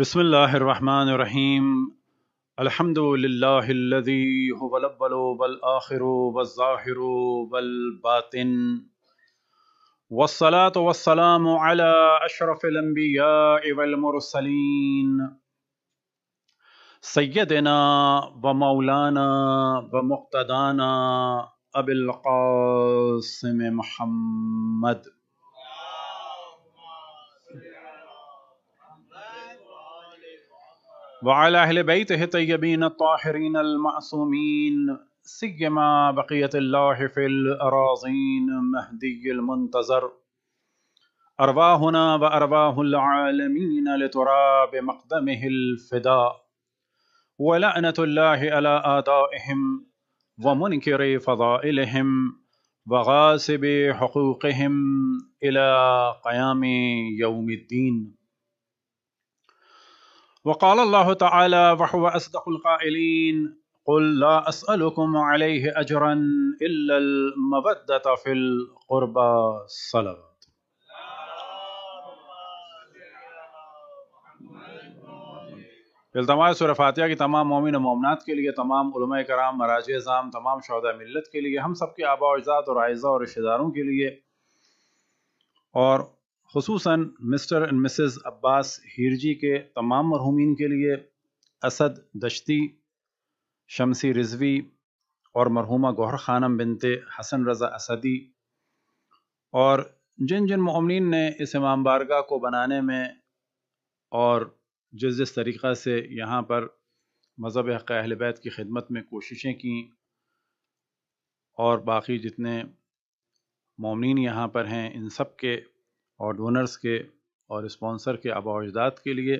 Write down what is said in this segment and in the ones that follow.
बसमीम अलहमदिल्लाबलआखिर बलबातिन वसलात वसलाम अशरफ़लम्बियामरसलिन सैदना व मौलाना व मुख्तदाना अबिलकासम महमद وعلى أهل بيته الطيبين الطاهرين المعصومين سيما بقية الله في الأراضين مهدي المنتظر أرباهنا وأرباه العالمين لتراب مقدمه الفداء ولعنة الله على آدائهم ومنكر فضائلهم وغاسب حقوقهم إلى قيام يوم الدين وقال الله تعالى وهو أصدق القائلين قل لا أسألكم عليه أجرا إلا المودة في القربى الصلوات इल्तमास सुर फातिहा की तमाम मोमिन मोमनात के लिए तमाम कराम मराज ज़ाम तमाम शहदा मिलत के लिए हम सब के आबा अजात और आयज़ा और रिश्तेदारों के लिए और खसूस Mr and Mrs Abbas Hirji के तमाम मरहूमिन के लिए असद दश्ती शमसी रिजवी और मरहूमा गौहर खानम बिनते हसन रज़ा असदी और जिन जिन ममिन ने इस इमाम बारगा को बनाने में और जिस जिस तरीक़ा से यहाँ पर मज़हब हक़ बैत की खिदमत में कोशिशें की और बाकी जितने ममिन यहाँ पर हैं इन सब के और डोनर्स के और इस्पॉन्सर के आबा अजदाद के लिए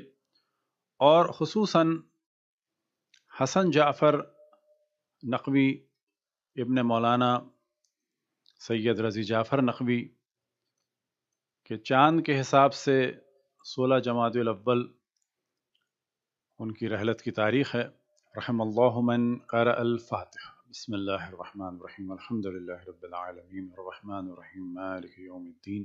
और खसूस हसन जाफ़र नकवी इबन मौलाना सैद रज़ी जाफ़र नकवी के चांद के हिसाब से सोलह जमातल उनकी रहलत की तारीख़ है रहमन कर अल्फ़ातह बसमीम अलहमदिल्लाबीआलमीम रहीम मालिक यौमद्दीन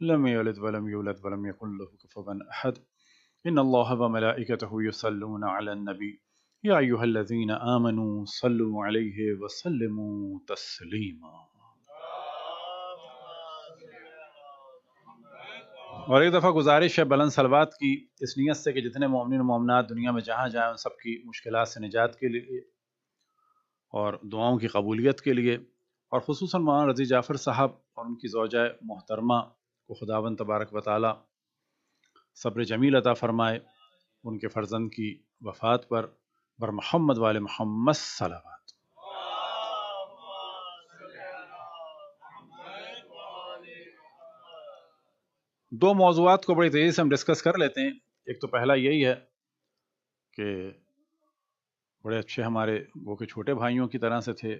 لم يلد ولم يولد ولم يكن له كفوا احد ان الله وملائكته يصلون على النبي يا ايها الذين امنوا صلوا عليه وسلموا تسليما और एक दफ़ा गुजारिश है बलन सलवात की इस नीयत से कि जितने ममिन ममनात दुनिया में जहाँ जाएँ उन सबकी मुश्किल से निजात के लिए और दुआओं की कबूलियत के लिए और खसूस मौलाना रजी जाफ़र साहब और उनकी जोजाए मोहतरमा को खुदावन तबारक वाली सब्र जमील अता फ़रमाए उनके फ़र्जंद की वफ़ात पर बर महमद वाल महमद दो मौजूद को बड़ी तेज़ी से हम डिस्कस कर लेते हैं एक तो पहला यही है कि बड़े अच्छे हमारे वो के छोटे भाइयों की तरह से थे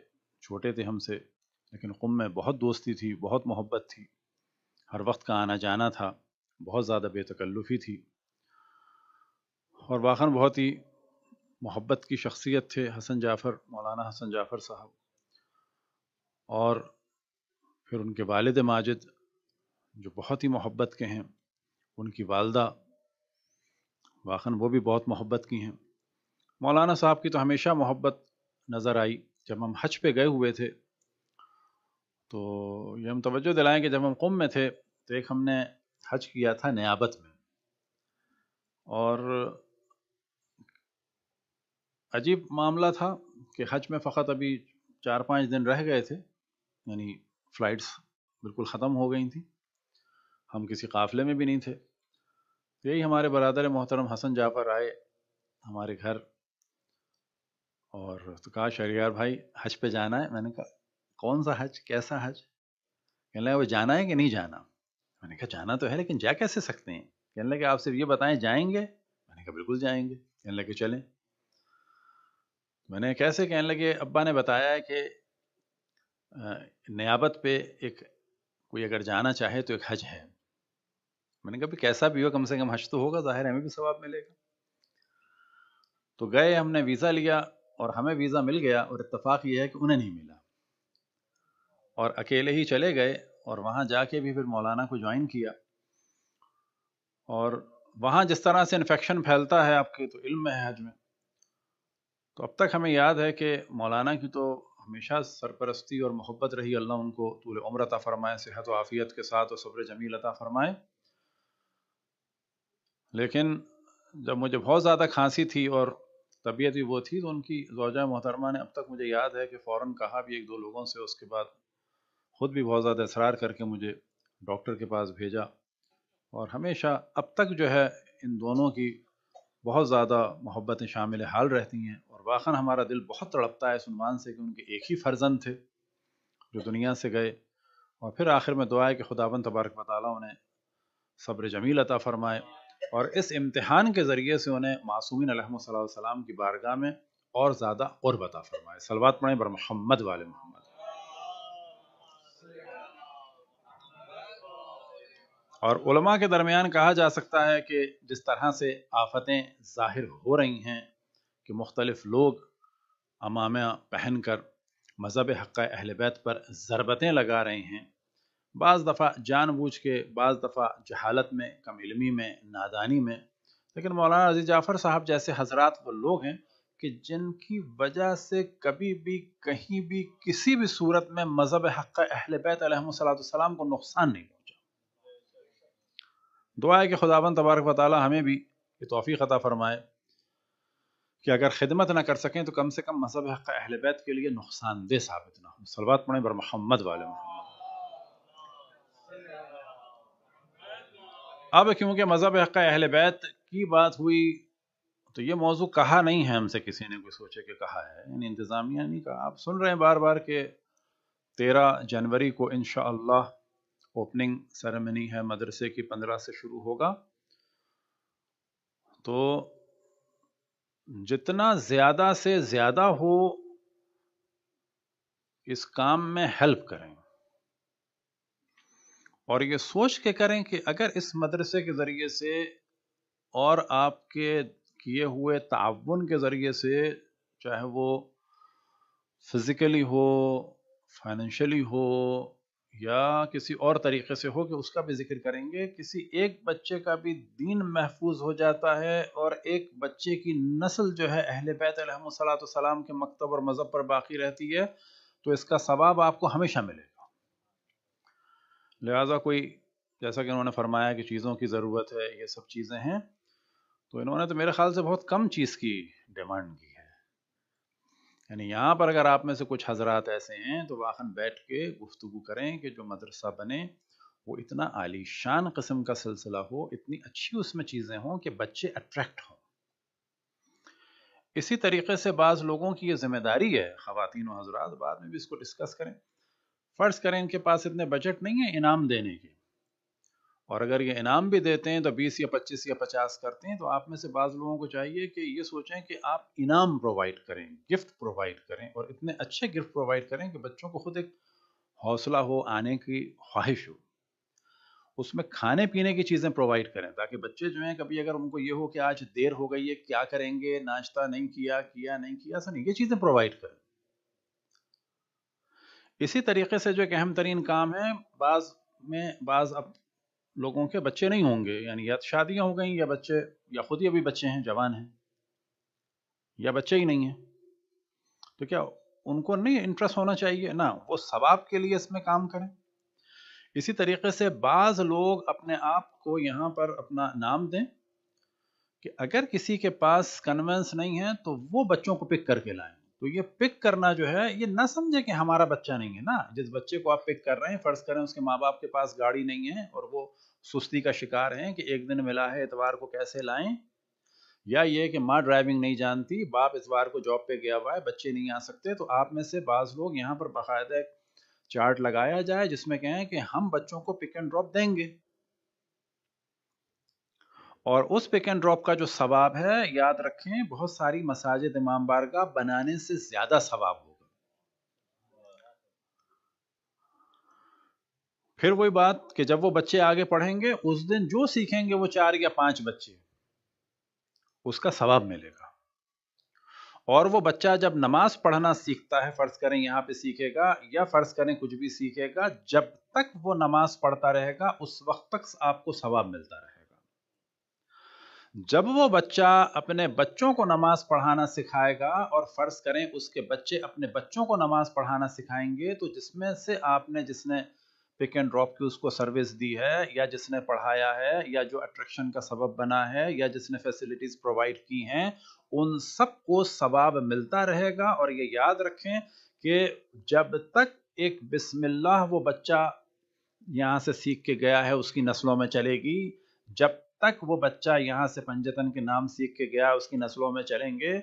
छोटे थे हमसे लेकिन कुम में बहुत दोस्ती थी बहुत मोहब्बत थी हर वक्त का आना जाना था बहुत ज़्यादा बेतकल्लुफ़ी थी और वाखन बहुत ही मोहब्बत की शख्सियत थे हसन जाफ़र मौलाना हसन जाफ़र साहब और फिर उनके वालद माजिद जो बहुत ही मोहब्बत के हैं उनकी वालदा वाखन वो भी बहुत मोहब्बत की हैं मौलाना साहब की तो हमेशा मोहब्बत नज़र आई जब हम हज पे गए हुए थे तो ये हम तोज्जो दिलाएं कि जब हम कुम में थे तो एक हमने हज किया था नयाबत में और अजीब मामला था कि हज में फ़कत अभी चार पाँच दिन रह गए थे यानी फ़्लाइट्स बिल्कुल ख़त्म हो गई थी हम किसी काफ़िले में भी नहीं थे तो यही हमारे बरदर मोहतरम हसन जाफर आए हमारे घर और तो कहा शहरियार भाई हज पे जाना है मैंने कहा कौन सा हज कैसा हज कहने लगा वो जाना है कि नहीं जाना मैंने कहा जाना तो है लेकिन जा कैसे सकते हैं कहने लगे आप सिर्फ ये बताएं जाएंगे मैंने कहा बिल्कुल जाएंगे कहने लगे चलें मैंने कैसे कहने लगे अब्बा ने बताया है कि नियाबत पे एक कोई अगर जाना चाहे तो एक हज है मैंने कहा कैसा भी हो कम से कम हज तो होगा जाहिर हमें भी सवाब मिलेगा तो गए हमने वीज़ा लिया और हमें वीज़ा मिल गया और इतफाक़ यह है कि उन्हें नहीं मिला और अकेले ही चले गए और वहाँ जाके भी फिर मौलाना को ज्वाइन किया और वहाँ जिस तरह से इन्फेक्शन फैलता है आपके तो इल्म है हज में तो अब तक हमें याद है कि मौलाना की तो हमेशा सरपरस्ती और मोहब्बत रही अल्लाह उनको तूल उम्र अता फ़रमाए सेहत व आफ़ियत के साथ और सब्र जमील अता फ़रमाए लेकिन जब मुझे बहुत ज़्यादा खांसी थी और तबीयत भी वो थी तो उनकी रोजा मोहतरमा ने अब तक मुझे याद है कि फ़ौर कहा भी एक दो लोगों से उसके बाद ख़ुद भी बहुत ज़्यादा इसरार करके मुझे डॉक्टर के पास भेजा और हमेशा अब तक जो है इन दोनों की बहुत ज़्यादा मोहब्बतें शामिल हाल रहती हैं और वाखन हमारा दिल बहुत तड़पता है इस से कि उनके एक ही फर्जन थे जो दुनिया से गए और फिर आखिर में दुआ है कि बंद तबारक मतलब उन्हें सब्र जमील अता फ़रमाए और इस इम्तहान के ज़रिए से उन्हें मासूमिन सलाम की बारगाह में और ज़्यादा और बता फ़रमाए सलवात पढ़ें बर मोहम्मद वाले मोहम्मद और उलमा के दरमियान कहा जा सकता है कि जिस तरह से आफतें ज़ाहिर हो रही हैं कि मुख्तलिफ लोग अमामा पहन कर मज़हब हक़ अहल बैत पर ज़रबतें लगा रहे हैं बज़ दफ़ा जान बूझ के बज़ दफ़ा जहालत में कम इलमी में नादानी में लेकिन मौलाना अजी जाफ़र साहब जैसे हजरात वो लोग हैं कि जिनकी वजह से कभी भी कहीं भी किसी भी सूरत में मज़हब हक़ अहल बैत को नुकसान नहीं हुआ दुआ है कि खुदाबंद तबारक वाली हमें भी ये तोफ़ी अता फ़रमाए कि अगर खिदमत ना कर सकें तो कम से कम मजहब हक़ अहल बैत के लिए नुकसानदेह साबित ना हो सलवात पढ़ें बर मोहम्मद वाले अब क्योंकि मजहब हक़ अहल बैत की बात हुई तो ये मौजू कहा नहीं है हमसे किसी ने कोई सोचे कि कहा है इंतज़ामिया नहीं कहा आप सुन रहे हैं बार बार के तेरह जनवरी को इन ओपनिंग सेरेमनी है मदरसे की पंद्रह से शुरू होगा तो जितना ज़्यादा से ज़्यादा हो इस काम में हेल्प करें और ये सोच के करें कि अगर इस मदरसे के ज़रिए से और आपके किए हुए ताउन के ज़रिए से चाहे वो फिज़िकली हो फाइनेंशली हो या किसी और तरीके से हो कि उसका भी जिक्र करेंगे किसी एक बच्चे का भी दीन महफूज हो जाता है और एक बच्चे की नस्ल जो है अहल बैत के मकतब और मज़हब पर बाकी रहती है तो इसका सवाब आपको हमेशा मिलेगा लिहाजा कोई जैसा कि उन्होंने फरमाया कि चीज़ों की ज़रूरत है ये सब चीज़ें हैं तो इन्होंने तो मेरे ख्याल से बहुत कम चीज़ की डिमांड की यानी यहाँ पर अगर आप में से कुछ हजरात ऐसे हैं तो वाहन बैठ के गुफ्तु करें कि जो मदरसा बने वो इतना आलीशान कस्म का सिलसिला हो इतनी अच्छी उसमें चीज़ें हों कि बच्चे अट्रैक्ट हों इसी तरीके से बाज़ लोगों की ये जिम्मेदारी है खातिन हजरात बाद में भी इसको डिस्कस करें फ़र्ज़ करें इनके पास इतने बजट नहीं है इनाम देने के और अगर ये इनाम भी देते हैं तो 20 या 25 या 50 करते हैं तो आप में से बाज़ लोगों को चाहिए कि ये सोचें कि आप इनाम प्रोवाइड करें गिफ्ट प्रोवाइड करें और इतने अच्छे गिफ्ट प्रोवाइड करें कि बच्चों को खुद एक हौसला हो आने की ख्वाहिश हो उसमें खाने पीने की चीज़ें प्रोवाइड करें ताकि बच्चे जो हैं कभी अगर उनको ये हो कि आज देर हो गई है क्या करेंगे नाश्ता नहीं किया किया नहीं किया ऐसा नहीं ये चीज़ें प्रोवाइड करें इसी तरीके से जो एक अहम तरीन काम है बाज़ में बाज़ अब लोगों के बच्चे नहीं होंगे यानी या तो शादियां हो गई या बच्चे या खुद ही अभी बच्चे हैं जवान हैं या बच्चे ही नहीं हैं तो क्या उनको नहीं इंटरेस्ट होना चाहिए ना वो सवाब के लिए इसमें काम करें इसी तरीके से बाज़ लोग अपने आप को यहाँ पर अपना नाम दें कि अगर किसी के पास कन्वेंस नहीं है तो वो बच्चों को पिक करके लाएं तो ये पिक करना जो है ये ना समझे कि हमारा बच्चा नहीं है ना जिस बच्चे को आप पिक कर रहे हैं फर्ज करें उसके माँ बाप के पास गाड़ी नहीं है और वो सुस्ती का शिकार हैं कि एक दिन मिला है इतवार को कैसे लाएं या ये कि माँ ड्राइविंग नहीं जानती बाप इतवार को जॉब पे गया हुआ है बच्चे नहीं आ सकते तो आप में से बाज़ लोग यहाँ पर बाकायदा एक चार्ट लगाया जाए जिसमें कहें कि हम बच्चों को पिक एंड ड्रॉप देंगे और उस पिक एंड ड्रॉप का जो सवाब है याद रखें बहुत सारी मसाजिद इमाम बारगा बनाने से ज़्यादा सवाब फिर वही बात कि जब वो बच्चे आगे पढ़ेंगे उस दिन जो सीखेंगे वो चार या पांच बच्चे उसका सवाब मिलेगा और वो बच्चा जब नमाज पढ़ना सीखता है फर्ज करें यहाँ पे सीखेगा या फर्ज करें कुछ भी सीखेगा जब तक वो नमाज पढ़ता रहेगा उस वक्त तक आपको सवाब मिलता रहेगा जब वो बच्चा अपने बच्चों को नमाज पढ़ाना सिखाएगा और फ़र्ज़ करें उसके बच्चे अपने बच्चों को नमाज पढ़ाना सिखाएंगे तो जिसमें से आपने जिसने पिक एंड ड्रॉप की उसको सर्विस दी है या जिसने पढ़ाया है या जो अट्रैक्शन का सबब बना है या जिसने फैसिलिटीज प्रोवाइड की हैं उन सब को सवाब मिलता रहेगा और ये याद रखें कि जब तक एक बिस्मिल्लाह वो बच्चा यहाँ से सीख के गया है उसकी नस्लों में चलेगी जब तक वो बच्चा यहाँ से पंजतन के नाम सीख के गया उसकी नस्लों में चलेंगे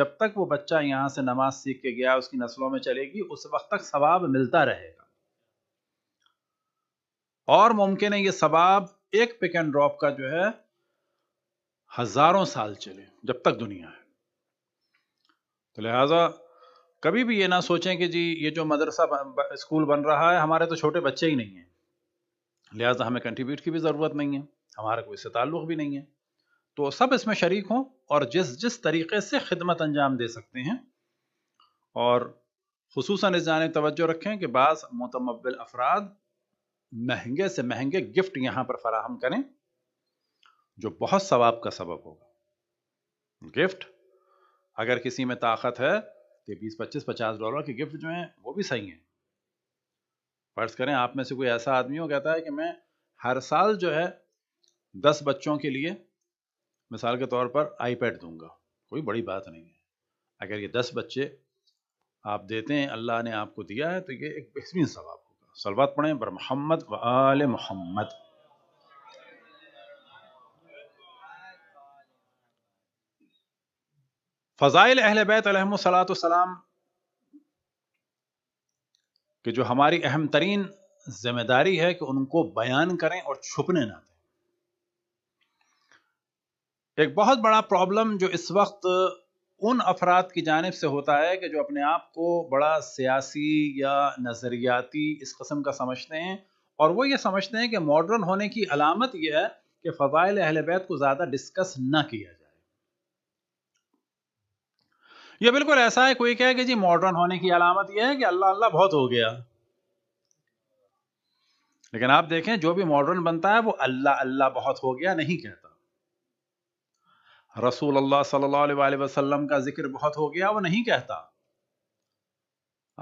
जब तक वो बच्चा यहाँ से नमाज सीख के गया उसकी नस्लों में चलेगी उस वक्त तक सवाब मिलता रहेगा और मुमकिन है ये सबाब एक पिक एंड ड्रॉप का जो है हजारों साल चले जब तक दुनिया है तो लिहाजा कभी भी ये ना सोचें कि जी ये जो मदरसा स्कूल बन रहा है हमारे तो छोटे बच्चे ही नहीं हैं लिहाजा हमें कंट्रीब्यूट की भी ज़रूरत नहीं है हमारा कोई इससे ताल्लुक भी नहीं है तो सब इसमें शरीक हों और जिस जिस तरीके से खिदमत अंजाम दे सकते हैं और खसूस इस जान तोज्जो रखें कि बाज़ मतमबल अफराद महंगे से महंगे गिफ्ट यहां पर फराहम करें जो बहुत सवाब का सबब होगा गिफ्ट अगर किसी में ताकत है तो बीस पच्चीस पचास डॉलर के गिफ्ट जो है वो भी सही है फर्ज करें आप में से कोई ऐसा आदमी हो कहता है कि मैं हर साल जो है दस बच्चों के लिए मिसाल के तौर पर आईपैड दूंगा कोई बड़ी बात नहीं है अगर ये दस बच्चे आप देते हैं अल्लाह ने आपको दिया है तो ये एक बेहतरीन सवाब सलवात पढ़ें बर मोहम्मद व आल मोहम्मद फ़ज़ाइल अहल बैत कि जो हमारी अहम तरीन जिम्मेदारी है कि उनको बयान करें और छुपने ना दें एक बहुत बड़ा प्रॉब्लम जो इस वक्त उन अफराद की जानब से होता है कि जो अपने आप को बड़ा सियासी या नज़रियाती इस कस्म का समझते हैं और वो ये समझते हैं कि मॉडर्न होने की अलामत यह है कि फ़वाइल अहल बैत को ज़्यादा डिस्कस ना किया जाए यह बिल्कुल ऐसा है कोई कहे कि जी मॉडर्न होने की अलामत यह है कि अल्लाह अल्लाह बहुत हो गया लेकिन आप देखें जो भी मॉडर्न बनता है वो अल्लाह अल्लाह बहुत हो गया नहीं कहता रसूल अल्लाह सल्लल्लाहु अलैहि वसल्लम का जिक्र बहुत हो गया वो नहीं कहता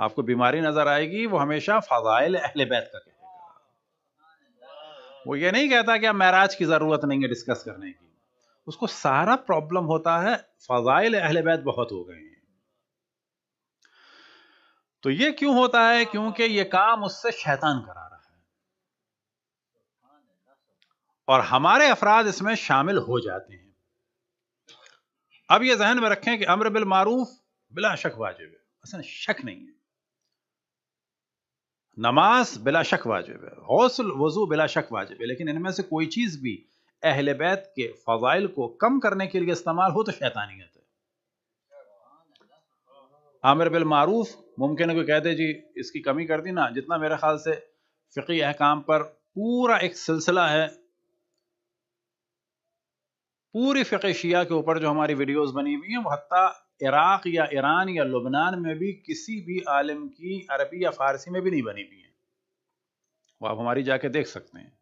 आपको बीमारी नजर आएगी वो हमेशा फजाइल अहल बैत का कहेगा वो ये नहीं कहता कि अब महराज की ज़रूरत नहीं है डिस्कस करने की उसको सारा प्रॉब्लम होता है फजाइल अहल बैत बहुत हो गए हैं तो ये क्यों होता है क्योंकि ये काम उससे शैतान करा रहा है और हमारे अफराद इसमें शामिल हो जाते हैं अब यह जहन में रखें कि अमर बिल मारूफ बिला शक वाजिब है असल शक नहीं है नमाज बिला शक वाजिब है हौसल वजू बिला शक वाजिब है लेकिन इनमें से कोई चीज़ भी अहल बैत के फ़जाइल को कम करने के लिए इस्तेमाल हो तो शैतानियत है आमिर बिल मारूफ मुमकिन है कोई कह दे जी इसकी कमी कर दी ना जितना मेरे ख्याल से फ़िकी अहकाम पर पूरा एक सिलसिला है पूरी फ़िक शिया के ऊपर जो हमारी वीडियोस बनी हुई हैं हती इराक़ या ईरान या लुबनान में भी किसी भी आलम की अरबी या फ़ारसी में भी नहीं बनी हुई हैं वो आप हमारी जाके देख सकते हैं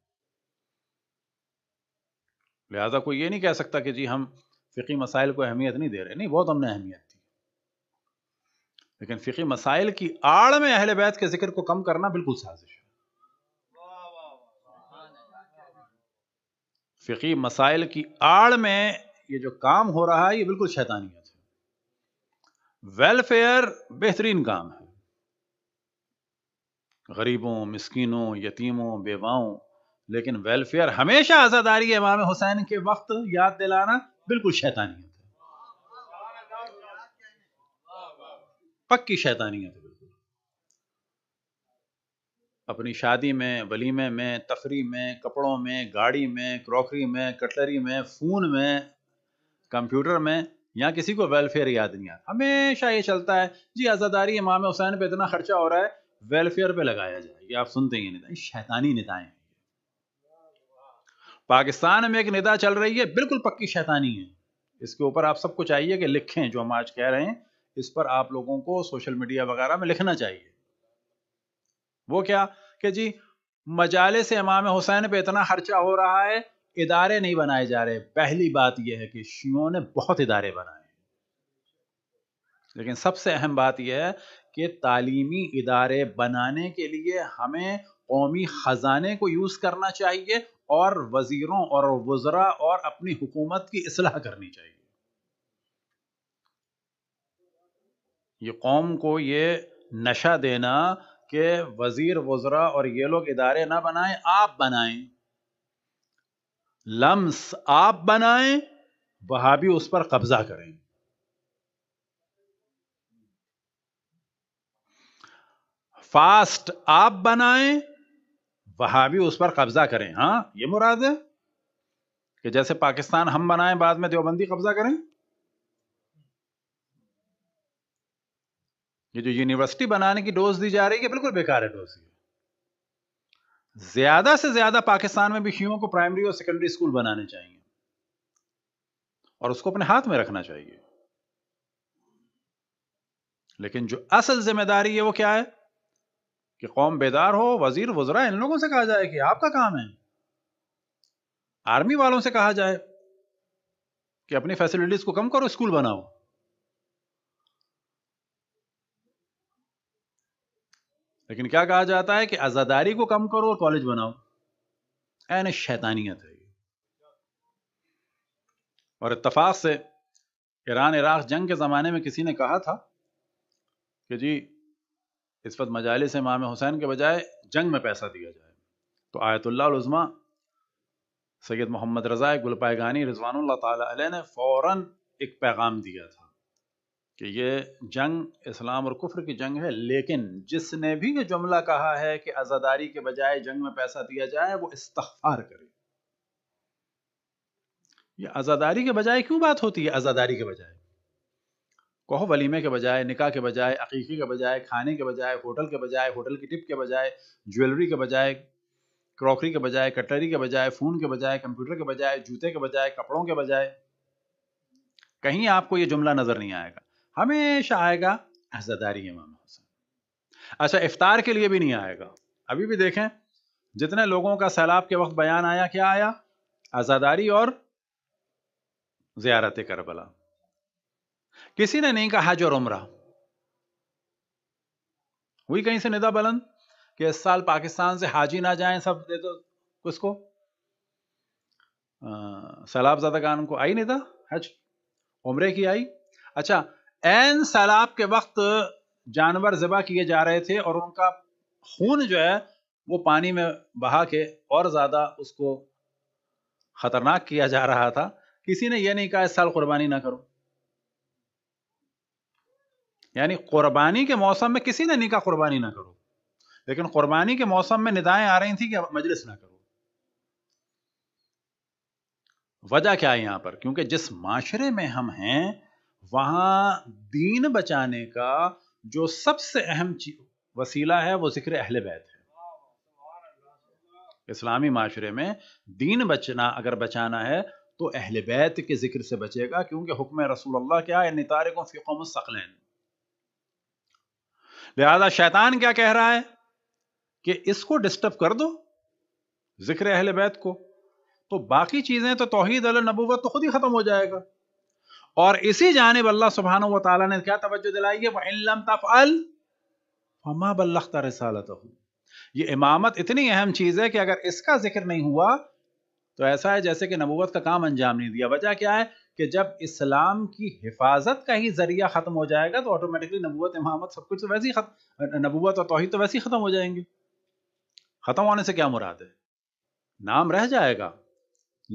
लिहाजा कोई ये नहीं कह सकता कि जी हम फ़िकी मसाइल को अहमियत नहीं दे रहे नहीं बहुत हमने अहमियत दी लेकिन फ़िकी मसाइल की आड़ में अहल बैत के जिक्र को कम करना बिल्कुल साजिश है फ़िकी मसाइल की आड़ में ये जो काम हो रहा है ये बिल्कुल शैतानियत है वेलफेयर बेहतरीन काम है गरीबों मिस्किनों यतीमों बेवाओं लेकिन वेलफेयर हमेशा आज़ादारी इमाम हुसैन के वक्त याद दिलाना बिल्कुल शैतानियत है पक्की शैतानियत है अपनी शादी में वलीमे में तफरी में कपड़ों में गाड़ी में क्रॉकरी में कटलरी में फ़ोन में कंप्यूटर में या किसी को वेलफेयर याद नहीं आता हमेशा ये चलता है जी आज़ादारी इमाम हुसैन पे इतना खर्चा हो रहा है वेलफेयर पे लगाया जाए ये आप सुनते ही निदाएं शैतानी निदाएं पाकिस्तान में एक निदा चल रही है बिल्कुल पक्की शैतानी है इसके ऊपर आप सबको चाहिए कि लिखें जो हम आज कह रहे हैं इस पर आप लोगों को सोशल मीडिया वगैरह में लिखना चाहिए वो क्या कि जी मजाले से इमाम हुसैन पे इतना खर्चा हो रहा है इदारे नहीं बनाए जा रहे पहली बात यह है कि शियों ने बहुत इदारे बनाए लेकिन सबसे अहम बात यह है कि तालीमी इदारे बनाने के लिए हमें कौमी ख़जाने को यूज़ करना चाहिए और वज़ीरों और वज़रा और अपनी हुकूमत की असलाह करनी चाहिए ये कौम को ये नशा देना के वजीर वजरा और ये लोग इदारे ना बनाएं आप बनाए लम्स आप बनाए वहां भी उस पर कब्जा करें फास्ट आप बनाए वहां भी उस पर कब्जा करें हाँ ये मुराद है कि जैसे पाकिस्तान हम बनाएं बाद में देवबंदी कब्जा करें ये जो यूनिवर्सिटी बनाने की डोज दी जा रही है बिल्कुल बेकार है डोज ज्यादा से ज्यादा पाकिस्तान में भी ह्यूमन को प्राइमरी और सेकेंडरी स्कूल बनाने चाहिए और उसको अपने हाथ में रखना चाहिए लेकिन जो असल जिम्मेदारी है वो क्या है कि कौम बेदार हो वजीर वजरा इन लोगों से कहा जाए कि आपका काम है आर्मी वालों से कहा जाए कि अपनी फैसिलिटीज को कम करो स्कूल बनाओ लेकिन क्या कहा जाता है कि आजादारी को कम करो और कॉलेज बनाओ एन शैतानियत है और इतफाक से ईरान इराक जंग के ज़माने में किसी ने कहा था कि जी इस वक्त से इमाम हुसैन के बजाय जंग में पैसा दिया जाए तो आयतुल्लाज़मा सैयद मोहम्मद रज़ा गुलपायगानी रिजवान ने फ़ौर एक पैगाम दिया था कि ये जंग इस्लाम और कुफर की जंग है लेकिन जिसने भी ये जुमला कहा है कि आज़ादारी के बजाय जंग में पैसा दिया जाए वो इस्तफार करे ये आज़ादारी के बजाय क्यों बात होती है आज़ादारी के बजाय कहो वलीमे के बजाय निकाह के बजाय अकीकी के बजाय खाने के बजाय होटल के बजाय होटल की टिप के बजाय ज्वेलरी के बजाय क्रॉकरी के बजाय कटरी के बजाय फ़ोन के बजाय कंप्यूटर के बजाय जूते के बजाय कपड़ों के बजाय कहीं आपको ये जुमला नज़र नहीं आएगा हमेशा आएगा हजरदारी इमाम हुसैन अच्छा इफ्तार के लिए भी नहीं आएगा अभी भी देखें जितने लोगों का सैलाब के वक्त बयान आया क्या आया आज़ादारी और ज़ियारत करबला किसी ने नहीं कहा हज और हुई कहीं से निदा बुलंद कि इस साल पाकिस्तान से हाजी ना जाएं सब दे दो किसको सैलाब ज़्यादा कान को आई निदा हज उमरे की आई अच्छा एन सैलाब के वक्त जानवर ज़बा किए जा रहे थे और उनका खून जो है वो पानी में बहा के और ज़्यादा उसको ख़तरनाक किया जा रहा था किसी ने यह नहीं कहा इस साल कुर्बानी ना करो यानी कुर्बानी के मौसम में किसी ने नहीं कहा कुर्बानी ना करो लेकिन कुर्बानी के मौसम में निदाएं आ रही थी कि मजलिस ना करो वजह क्या है यहां पर क्योंकि जिस माशरे में हम हैं वहां दीन बचाने का जो सबसे अहम वसीला है वो जिक्र अहल बैत है इस्लामी माशरे में दीन बचना अगर बचाना है तो अहल बैत के जिक्र से बचेगा क्योंकि हुक्म रसूल अल्लाह क्या है नितारे को फ़िकम सकलैन लिहाजा शैतान क्या कह रहा है कि इसको डिस्टर्ब कर दो जिक्र अहल बैत को तो बाकी चीज़ें तो तोहहीद अल नबूवत तो खुद ही ख़त्म हो जाएगा और इसी जानब अल्लाह सुबहान व ने क्या तवज्जो दिलाई है वम फमा बल्लख रसालत ये इमामत इतनी अहम चीज़ है कि अगर इसका जिक्र नहीं हुआ तो ऐसा है जैसे कि नबूत का काम अंजाम नहीं दिया वजह क्या है कि जब इस्लाम की हिफाजत का ही जरिया ख़त्म हो जाएगा तो ऑटोमेटिकली नबूत इमामत सब कुछ तो वैसे ही खत्म नबूत और तोहहीद तो वैसे ही ख़त्म हो जाएंगे ख़त्म होने से क्या मुराद है नाम रह जाएगा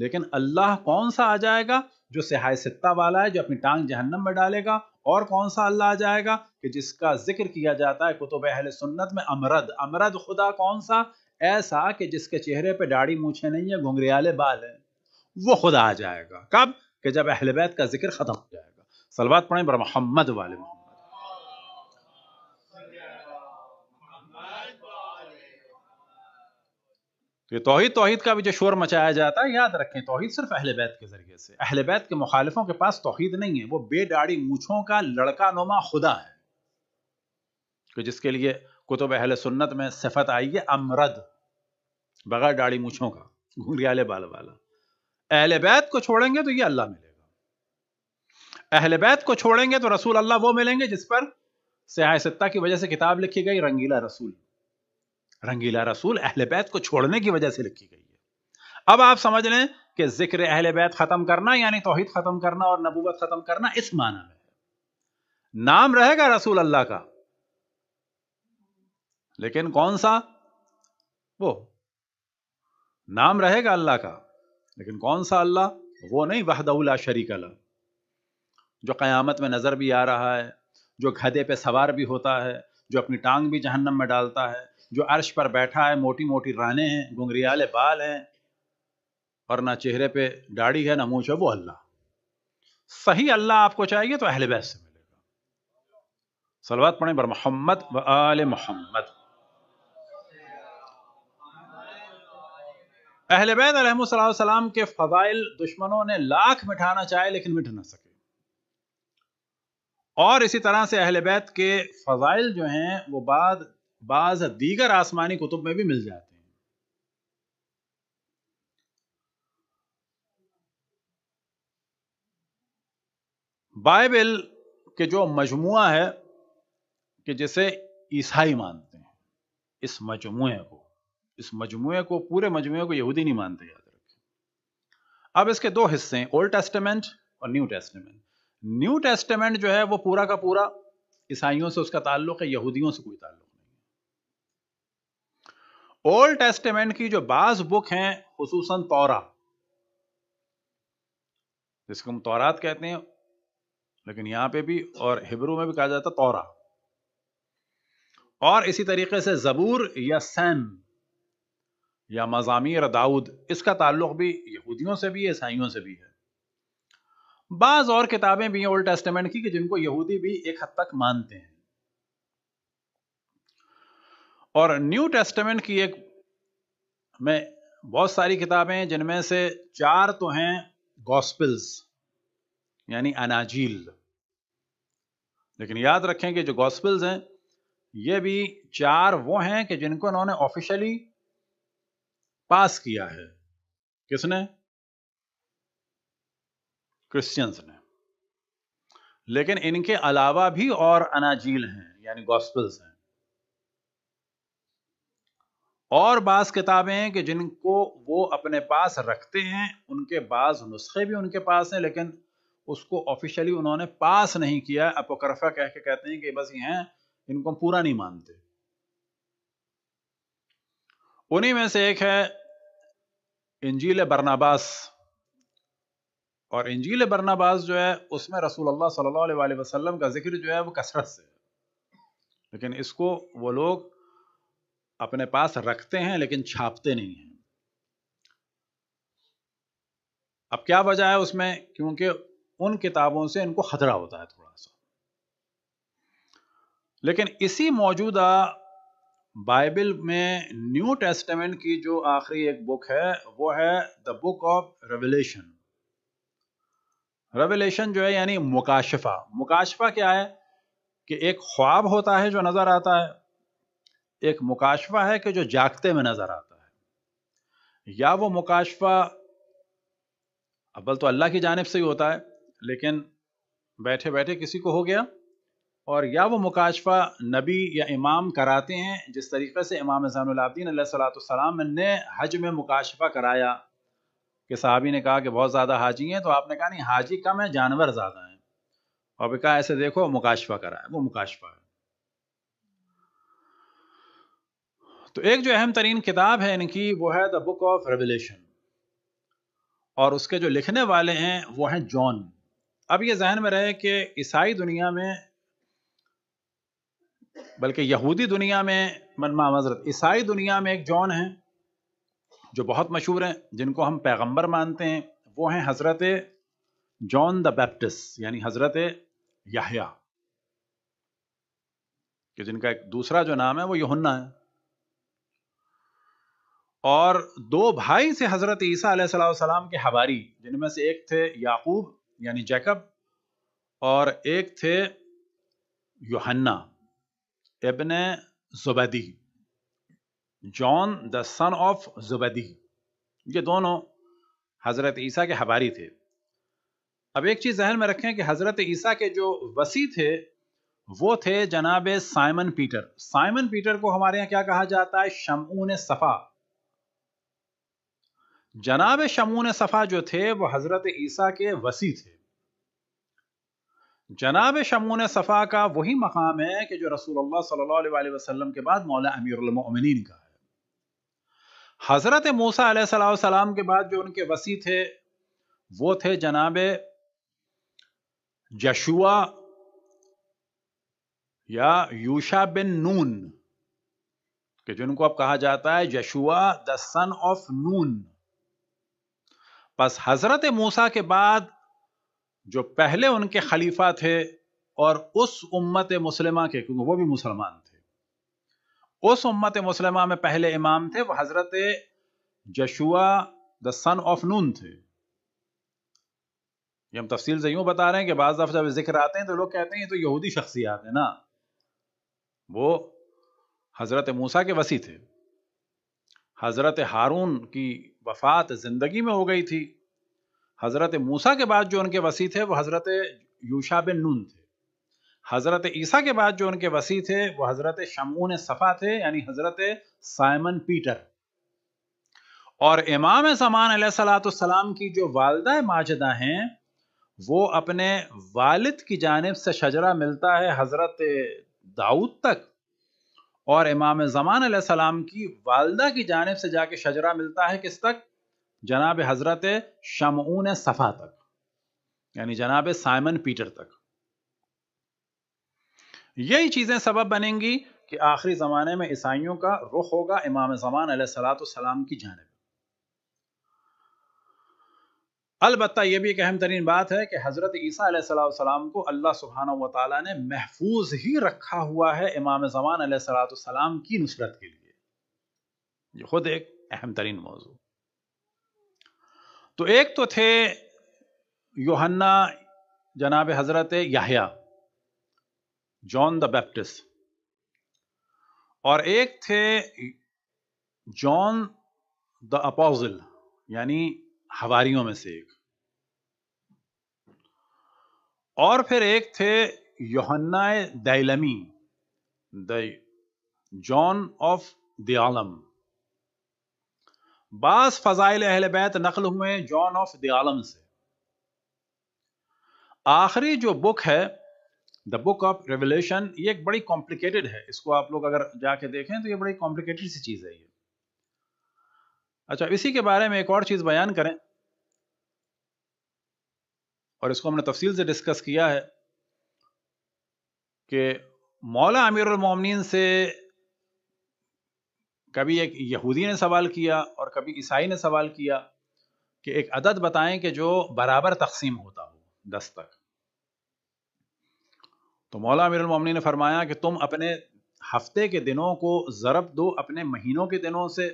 लेकिन अल्लाह कौन सा आ जाएगा जो सिहाय सत्ता वाला है जो अपनी टांग जहन्नम में डालेगा और कौन सा अल्लाह आ जाएगा कि जिसका जिक्र किया जाता है कुतुब अहल सुन्नत में अमरद अमरद खुदा कौन सा ऐसा कि जिसके चेहरे पे दाढ़ी मूछे नहीं है घुंघरियाले बाल हैं वो खुदा आ जाएगा कब कि जब अहल बैत का जिक्र ख़त्म हो जाएगा सलवात पढ़े बर मोहम्मद वाले मोहम्मद तो ये तोहहीद तोहहीद का भी जो शोर मचाया जाता है याद रखें तोहहीद सिर्फ अहल बैत के ज़रिए से अहल बैत के मुखालिफों के पास तोहहीद नहीं है वो बेडाड़ी मूछों का लड़का नुमा खुदा है कि जिसके लिए कुतुब अहल सुन्नत में सिफत आई है अमरद बगैर दाढ़ी मूछों का घूंघियाले बाल वाला अहल बैत को छोड़ेंगे तो ये अल्लाह मिलेगा अहल बैत को छोड़ेंगे तो रसूल अल्लाह वो मिलेंगे जिस पर सिहाय सत्ता की वजह से किताब लिखी गई रंगीला रसूल रंगीला रसूल अहल बैत को छोड़ने की वजह से लिखी गई है अब आप समझ लें कि जिक्र अहल बैत ख़त्म करना यानी तोहहीद ख़त्म करना और नबूबत ख़त्म करना इस माना में है नाम रहेगा रसूल अल्लाह का लेकिन कौन सा वो नाम रहेगा अल्लाह का लेकिन कौन सा अल्लाह वो नहीं वहदउला शरीक अल्लाह जो क़यामत में नज़र भी आ रहा है जो घदे पे सवार भी होता है जो अपनी टांग भी जहन्नम में डालता है जो अर्श पर बैठा है मोटी मोटी राने हैं गुंगरियाले बाल हैं और ना चेहरे पे दाढ़ी है ना मुँह है वो अल्लाह सही अल्लाह आपको चाहिए तो अहल बैस से मिलेगा सलवात पढ़े बर मोहम्मद व आल मोहम्मद अहल बैत सलाम के फजाइल दुश्मनों ने लाख मिठाना चाहे लेकिन मिट ना सके और इसी तरह से अहल बैत के फजाइल जो हैं वो बाद बाज दीगर आसमानी कुतुब में भी मिल जाते हैं बाइबल के जो मजमु है कि जिसे ईसाई मानते हैं इस मजमु को इस मजमु को पूरे मजमु को यहूदी नहीं मानते याद रखें अब इसके दो हिस्से हैं ओल्ड टेस्टेमेंट और न्यू टेस्टेमेंट न्यू टेस्टमेंट जो है वो पूरा का पूरा ईसाइयों से उसका ताल्लुक है यहूदियों से कोई ताल्लुक ओल्ड टेस्टमेंट की जो बाज बुक हैं खूस तौरा जिसको हम तौरात कहते हैं लेकिन यहां पे भी और हिब्रू में भी कहा जाता तौरा और इसी तरीके से जबूर या सैन या मजामिर दाऊद इसका ताल्लुक भी यहूदियों से भी है ईसाइयों से भी है बाज़ और किताबें भी हैं ओल्ड टेस्टमेंट की कि जिनको यहूदी भी एक हद तक मानते हैं और न्यू टेस्टमेंट की एक में बहुत सारी किताबें जिनमें से चार तो हैं गॉस्पिल्स यानी अनाजील लेकिन याद रखें कि जो गॉस्पिल्स हैं ये भी चार वो हैं कि जिनको उन्होंने ऑफिशियली पास किया है किसने क्रिश्चियंस ने लेकिन इनके अलावा भी और अनाजील हैं यानी गॉस्पिल्स हैं और बास किताबें हैं कि जिनको वो अपने पास रखते हैं उनके बास नुस्खे भी उनके पास हैं लेकिन उसको ऑफिशियली उन्होंने पास नहीं किया अपोकरफा कह के कहते हैं कि बस ये हैं इनको हम पूरा नहीं मानते उन्हीं में से एक है इंजील बरनाबास और इंजील बरनाबास जो है उसमें अल्लाह सल्लल्लाहु अलैहि वसल्लम का जिक्र जो है वो कसरत से है लेकिन इसको वो लोग अपने पास रखते हैं लेकिन छापते नहीं हैं अब क्या वजह है उसमें क्योंकि उन किताबों से इनको खतरा होता है थोड़ा सा लेकिन इसी मौजूदा बाइबल में न्यू टेस्टमेंट की जो आखिरी एक बुक है वो है the book of Revelation Revelation जो है यानी मुकाशफा मुकाशफा क्या है कि एक ख्वाब होता है जो नज़र आता है एक मुकाशफा है कि जो जागते में नज़र आता है या वो मुकाशफा अब्बल तो अल्लाह की जानब से ही होता है लेकिन बैठे बैठे किसी को हो गया और या वो मुकाशफा नबी या इमाम कराते हैं जिस तरीक़े से इमाम जैनदीन सलाम ने हज में मुकाशफा कराया कि साहबी ने कहा कि बहुत ज़्यादा हाजी हैं तो आपने कहा नहीं हाजी कम है जानवर ज़्यादा हैं और भी कहा ऐसे देखो मुकाशफा कराया वो मुकाशफा है तो एक जो अहम तरीन किताब है इनकी वो है द बुक ऑफ रेवलेशन और उसके जो लिखने वाले हैं वो हैं जॉन अब ये जहन में रहे कि ईसाई दुनिया में बल्कि यहूदी दुनिया में मनमा मजरत ईसाई दुनिया में एक जॉन है जो बहुत मशहूर हैं जिनको हम पैगंबर मानते हैं वो हैं हज़रत जॉन द बैप्टिस्ट यानी हज़रत याहिया कि जिनका एक दूसरा जो नाम है वो यहुन्ना है और दो भाई थे हज़रत ईसा सलाम के हवारी जिनमें से एक थे याकूब यानी जैकब और एक थे योहन्ना इबन Zubaidi John the son of Zubaidi ये दोनों हज़रत ईसा के हवारी थे अब एक चीज़ जहन में रखें कि हज़रत ईसा के जो वसी थे वो थे जनाब साइमन पीटर साइमन पीटर को हमारे यहाँ क्या कहा जाता है शमून सफ़ा जनाब शमून सफ़ा जो थे वो हज़रत ईसा के वसी थे जनाब शमून सफ़ा का वही मकाम है कि जो रसूलुल्लाह सल्लल्लाहु अलैहि वसल्लम के बाद मौला अमीर अमीरमिन का है हज़रत मूसा सलाम के बाद जो उनके वसी थे वो थे जनाब जशुआ या यूशा बिन नून के जिनको अब कहा जाता है जशुआ द सन ऑफ नून बस हजरत मूसा के बाद जो पहले उनके खलीफा थे और उस उम्मत मुसलिमा के क्योंकि वो भी मुसलमान थे उस उम्मत मुसलिमा में पहले इमाम थे वह हजरत जशुआ द सन ऑफ नून थे ये हम तफसील से यूं बता रहे हैं कि बाज दफ़ जब जिक्र आते हैं तो लोग कहते हैं ये तो यहूदी शख्सियात है ना वो हज़रत मूसा के वसी थे हज़रत हारून की वफ़ात ज़िंदगी में हो गई थी हज़रत मूसा के बाद जो उनके वसी थे वो हज़रत यूशा बिन नून थे हज़रत ईसा के बाद जो उनके वसी थे वो हज़रत शमून सफ़ा थे यानी हज़रत साइमन पीटर और इमाम समान सलाम की जो वालदा माजदा हैं वो अपने वालिद की जानब से शजरा मिलता है हज़रत दाऊद तक और इमाम ज़मान सलाम की वालदा की जानब से जाके शजरा मिलता है किस तक जनाब हज़रत शमून सफ़ा तक यानी जनाब साइमन पीटर तक यही चीज़ें सबब बनेंगी कि आखिरी ज़माने में ईसाइयों का रुख होगा इमाम ज़मान सलाम की जानब अलबत् यह भी एक अहम तरीन बात है कि हज़रत सलाम को अल्लाह सुबहान व ताली ने महफूज ही रखा हुआ है इमाम ज़मान सलाम की नुसरत के लिए खुद एक अहम तरीन मौजू तो एक तो थे योहन्ना जनाब हज़रत याहिया जॉन द बैप्टिस्ट और एक थे जॉन द अपोजिल यानी हवारियों में से एक और फिर एक थे Yohanna Dailami the John of Dailam बास फजाइल अहल बैत नकल हुए जॉन ऑफ द आलम से आखिरी जो बुक है द बुक ऑफ रेवल्यूशन ये एक बड़ी कॉम्प्लिकेटेड है इसको आप लोग अगर जाके देखें तो ये बड़ी कॉम्प्लिकेटेड सी चीज़ है ये अच्छा इसी के बारे में एक और चीज़ बयान करें और इसको हमने तफसील से डिस्कस किया है कि मौला अमीरमिन से कभी एक यहूदी ने सवाल किया और कभी ईसाई ने सवाल किया कि एक अदद बताएं कि जो बराबर तकसीम होता हो दस तक तो मौला अमीरमिन ने फरमाया कि तुम अपने हफ्ते के दिनों को ज़रब दो अपने महीनों के दिनों से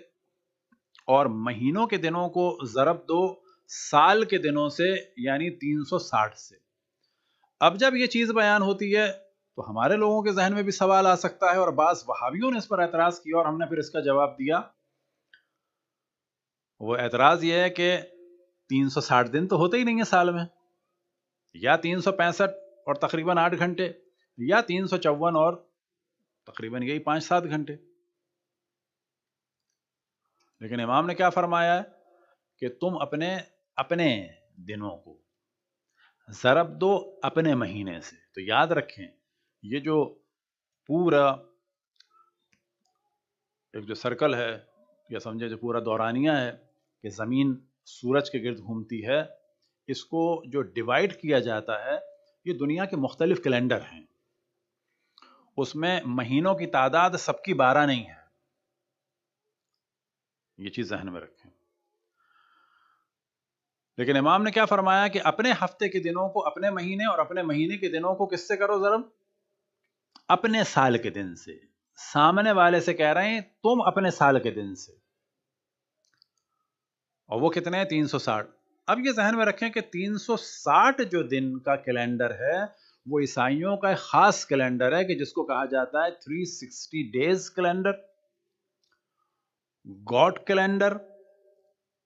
और महीनों के दिनों को ज़रब दो साल के दिनों से यानी 360 से अब जब ये चीज़ बयान होती है तो हमारे लोगों के जहन में भी सवाल आ सकता है और बास वहावियों ने इस पर एतराज़ किया और हमने फिर इसका जवाब दिया वो एतराज़ ये है कि 360 दिन तो होते ही नहीं है साल में या तीन और तकरीबन आठ घंटे या तीन और तकरीबन यही पांच सात घंटे लेकिन इमाम ने क्या फरमाया है कि तुम अपने अपने दिनों को ज़रब दो अपने महीने से तो याद रखें ये जो पूरा एक जो सर्कल है या समझे जो पूरा दौरानिया है कि ज़मीन सूरज के गिर्द घूमती है इसको जो डिवाइड किया जाता है ये दुनिया के मुख्तलिफ कैलेंडर हैं उसमें महीनों की तादाद सबकी बारह नहीं है ये चीज़ जहन में रखें लेकिन इमाम ने क्या फरमाया कि अपने हफ्ते के दिनों को अपने महीने और अपने महीने के दिनों को किससे करो ज़रब अपने साल के दिन से सामने वाले से कह रहे हैं तुम अपने साल के दिन से और वो कितने हैं साठ अब ये जहन में रखें कि 360 जो दिन का कैलेंडर है वो ईसाइयों का एक खास कैलेंडर है कि जिसको कहा जाता है 360 डेज कैलेंडर गॉड कैलेंडर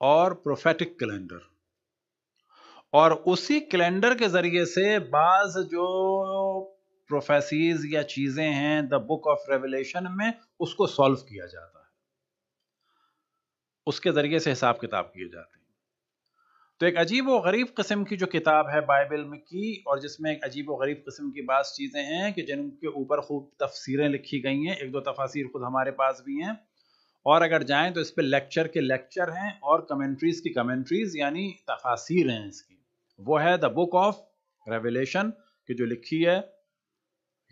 और प्रोफेटिक कैलेंडर और उसी कैलेंडर के जरिए से बाज जो प्रोफेसीज या चीजें हैं द बुक ऑफ रेवलेशन में उसको सॉल्व किया जाता है उसके जरिए से हिसाब किताब किए जाते हैं तो एक अजीब व गरीब किस्म की जो किताब है बाइबल में की और जिसमें एक अजीब व गरीब किस्म की बात चीज़ें हैं कि जिनके ऊपर खूब तफसीरें लिखी गई हैं एक दो तफासिर खुद हमारे पास भी हैं और अगर जाएं तो इस पर लेक्चर के लेक्चर हैं और कमेंट्रीज की कमेंट्रीज यानी तफासिर हैं इसकी वो है द बुक ऑफ रेवलेशन की जो लिखी है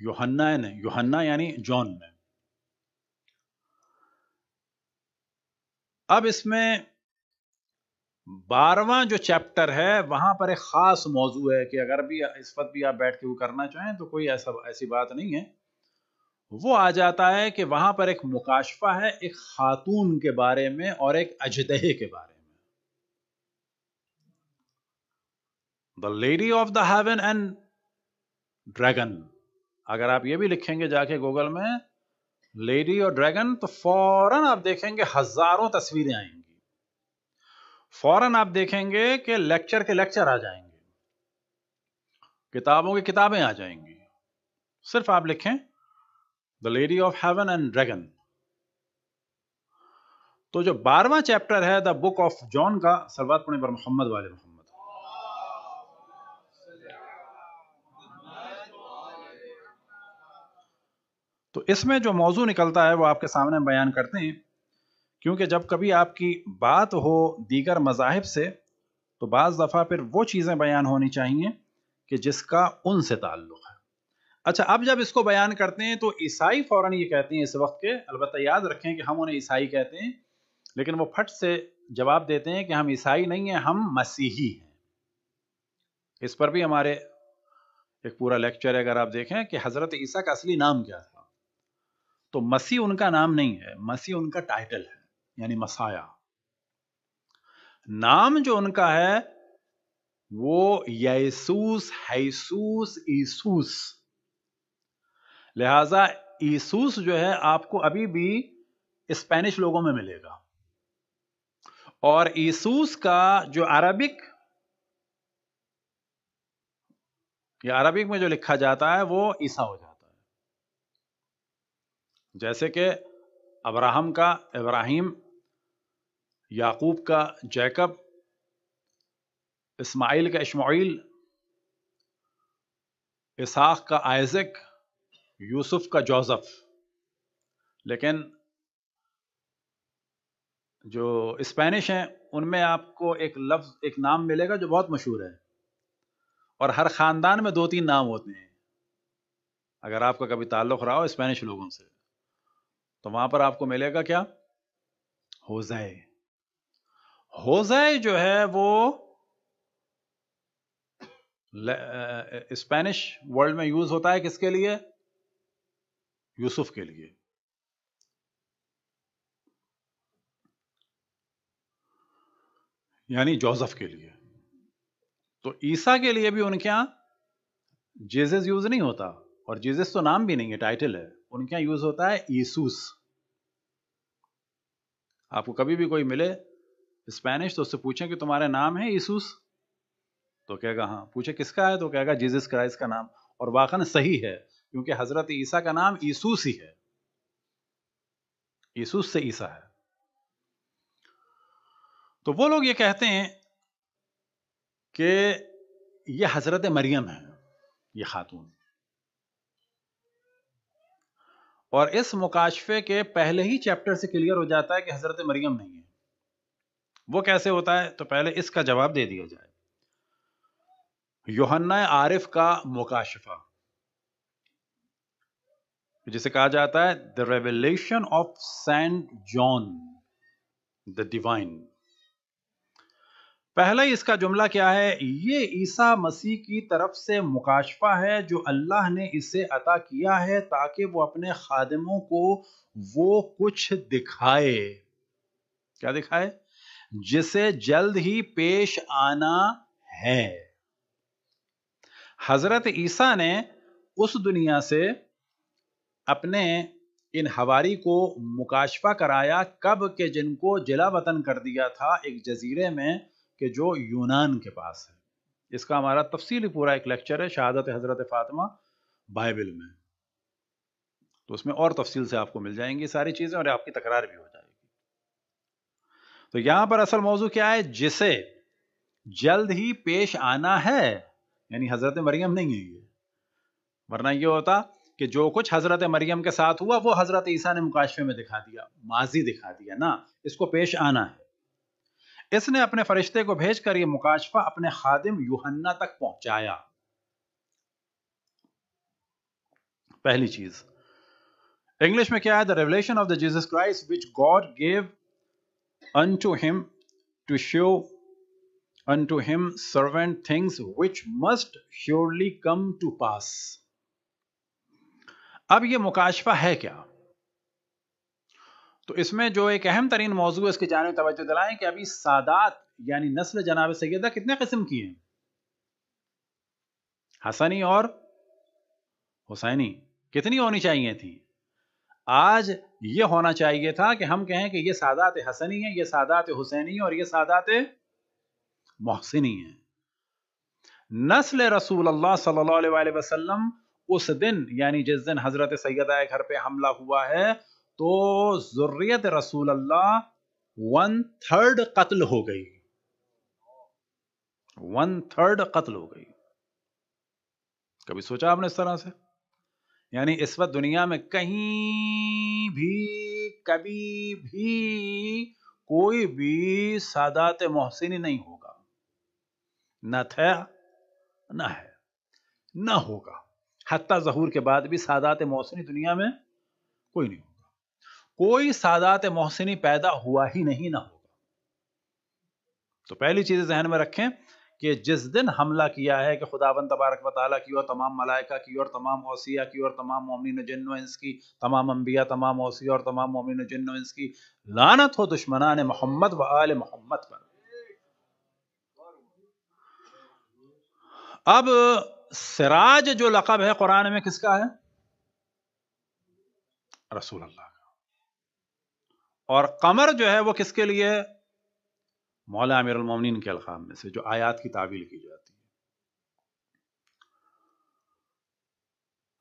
योहन्ना ने योहन्ना यानी जॉन ने अब इसमें बारवा जो चैप्टर है वहां पर एक खास मौजू है कि अगर भी इस वक्त भी आप बैठ के वो करना चाहें तो कोई ऐसा ऐसी बात नहीं है वो आ जाता है कि वहां पर एक मुकाशफा है एक खातून के बारे में और एक अजदहे के बारे में the lady of the heaven and dragon अगर आप ये भी लिखेंगे जाके गूगल में लेडी और ड्रैगन तो फौरन आप देखेंगे हजारों तस्वीरें आएंगी फौरन आप देखेंगे कि लेक्चर के लेक्चर आ जाएंगे किताबों की किताबें आ जाएंगी सिर्फ आप लिखें the lady of heaven and dragon तो जो बारवा चैप्टर है द बुक ऑफ जॉन का सलवात पुणे पर मोहम्मद वाले मोहम्मद तो इसमें जो मौजू निकलता है वो आपके सामने बयान करते हैं क्योंकि जब कभी आपकी बात हो दीगर मजाहब से तो बाज दफ़ा फिर वो चीज़ें बयान होनी चाहिए कि जिसका उनसे ताल्लुक़ अच्छा अब जब इसको बयान करते हैं तो ईसाई फौरन ये कहते हैं इस वक्त के अलबत् याद रखें कि हम उन्हें ईसाई कहते हैं लेकिन वो फट से जवाब देते हैं कि हम ईसाई नहीं हैं हम मसीही हैं इस पर भी हमारे एक पूरा लेक्चर है अगर आप देखें कि हज़रत ईसा का असली नाम क्या था तो मसीह उनका नाम नहीं है मसीह उनका टाइटल है यानी मसाया नाम जो उनका है वो यसूस हैसूस ईसूस लिहाजा ईसूस जो है आपको अभी भी स्पेनिश लोगों में मिलेगा और ईसूस का जो अरबिक या अरबिक में जो लिखा जाता है वो ईसा हो जाता है जैसे कि अब्राहम का इब्राहिम याकूब का जैकब इस्माइल का इस्माइल इसाख का आयजक यूसुफ का जोसफ लेकिन जो स्पेनिश हैं उनमें आपको एक लफ्ज़ एक नाम मिलेगा जो बहुत मशहूर है और हर ख़ानदान में दो तीन नाम होते हैं अगर आपका कभी ताल्लुक़ रहा हो स्पेनिश लोगों से तो वहां पर आपको मिलेगा क्या होजय होजय जो है वो स्पेनिश वर्ल्ड में यूज़ होता है किसके लिए यूसुफ के लिए यानी जोसफ के लिए तो ईसा के लिए भी उनके यहां जेजेस यूज नहीं होता और जीजस तो नाम भी नहीं है टाइटल है उनके यहां यूज होता है ईसूस आपको कभी भी कोई मिले स्पेनिश तो उससे पूछें कि तुम्हारे नाम है ईसूस तो कहेगा हाँ पूछे किसका है तो कहेगा जीजस क्राइस्ट का नाम और वाकन सही है क्योंकि हज़रत ईसा का नाम ईसूस ही है ईसूस से ईसा है तो वो लोग ये कहते हैं कि ये हज़रत मरियम है ये खातून और इस मुकाशफे के पहले ही चैप्टर से क्लियर हो जाता है कि हज़रत मरियम नहीं है वो कैसे होता है तो पहले इसका जवाब दे दिया जाए योहन्ना आरिफ का मुकाशफा जिसे कहा जाता है the revolution of saint John the divine पहला ही इसका जुमला क्या है ये ईसा मसीह की तरफ से मुकाशफा है जो अल्लाह ने इसे अता किया है ताकि वो अपने खादमों को वो कुछ दिखाए क्या दिखाए जिसे जल्द ही पेश आना है हजरत ईसा ने उस दुनिया से अपने इन हवारी को मुकाशफा कराया कब के जिनको जिला वतन कर दिया था एक जजीरे में कि जो यूनान के पास है इसका हमारा तफसीली पूरा एक लेक्चर है शहादत हज़रत फ़ातिमा बाइबल में तो उसमें और तफसील से आपको मिल जाएंगी सारी चीज़ें और आपकी तकरार भी हो जाएगी तो यहां पर असल मौजू क्या है जिसे जल्द ही पेश आना है यानी हज़रत मरियम नहीं है ये वरना ये होता कि जो कुछ हज़रत मरियम के साथ हुआ वो हज़रत ईसा ने मुकाशफे में दिखा दिया माजी दिखा दिया ना इसको पेश आना है इसने अपने फरिश्ते को भेज कर यह मुकाशफा अपने खादिम युहन्ना तक पहुंचाया पहली चीज इंग्लिश में क्या है the revelation of the Jesus Christ which God gave unto him to show unto him servant things which must surely come to pass अब यह मुकाशफा है क्या तो इसमें जो एक अहम तरीन मौजू इसके इसकी जानब तोज्जो दिलाएं कि अभी सादात यानी नस्ल जनाब सैदा कितने किस्म की हैं हसनी और हुसैनी कितनी होनी चाहिए थी आज ये होना चाहिए था कि हम कहें कि ये सादात हसनी है ये सादात हुसैनी है और ये सादात मोहसिनी है नस्ल रसूल अल्लाह सल्लल्लाहु अलैहि वसल्लम उस दिन यानी जिस दिन हजरत सैयद घर पे हमला हुआ है तो जुर्रियत रसूल अल्लाह वन थर्ड कत्ल हो गई वन थर्ड कत्ल हो गई कभी सोचा आपने इस तरह से यानी इस वक्त दुनिया में कहीं भी कभी भी कोई भी सादात मोहसिनी नहीं होगा न थे न है न होगा हती जहूर के बाद भी सादात मौसनी दुनिया में कोई नहीं होगा कोई सादात मोहसिनी पैदा हुआ ही नहीं ना होगा तो पहली चीज़ जहन में रखें कि जिस दिन हमला किया है कि खुदाबंद तबारक वाली की और तमाम मलाइका की और तमाम ओसिया की और तमाम मोमिन जन्न इंस की तमाम अम्बिया तमाम ओसिया और तमाम मोमिन जन्न इंस की लानत हो ने मोहम्मद व आल मोहम्मद पर अब सिराज जो लकब है कुरान में किसका है रसूल अल्लाह का और कमर जो है वो किसके लिए मौला अमीर उलमिन के अलकाम में से जो आयात की तावील की जाती है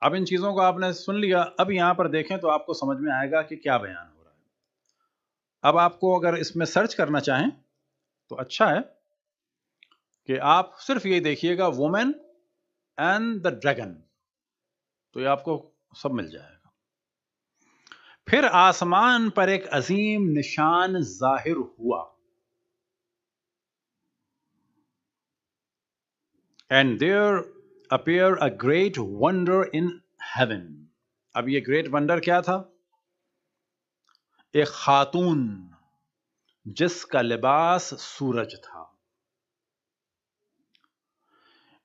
अब इन चीज़ों को आपने सुन लिया अब यहां पर देखें तो आपको समझ में आएगा कि क्या बयान हो रहा है अब आपको अगर इसमें सर्च करना चाहें तो अच्छा है कि आप सिर्फ ये देखिएगा वुमेन एंड द ड्रैगन तो ये आपको सब मिल जाएगा फिर आसमान पर एक अजीम निशान जाहिर हुआ and there appear a great wonder in heaven अब ये ग्रेट वंडर क्या था एक खातून जिसका लिबास सूरज था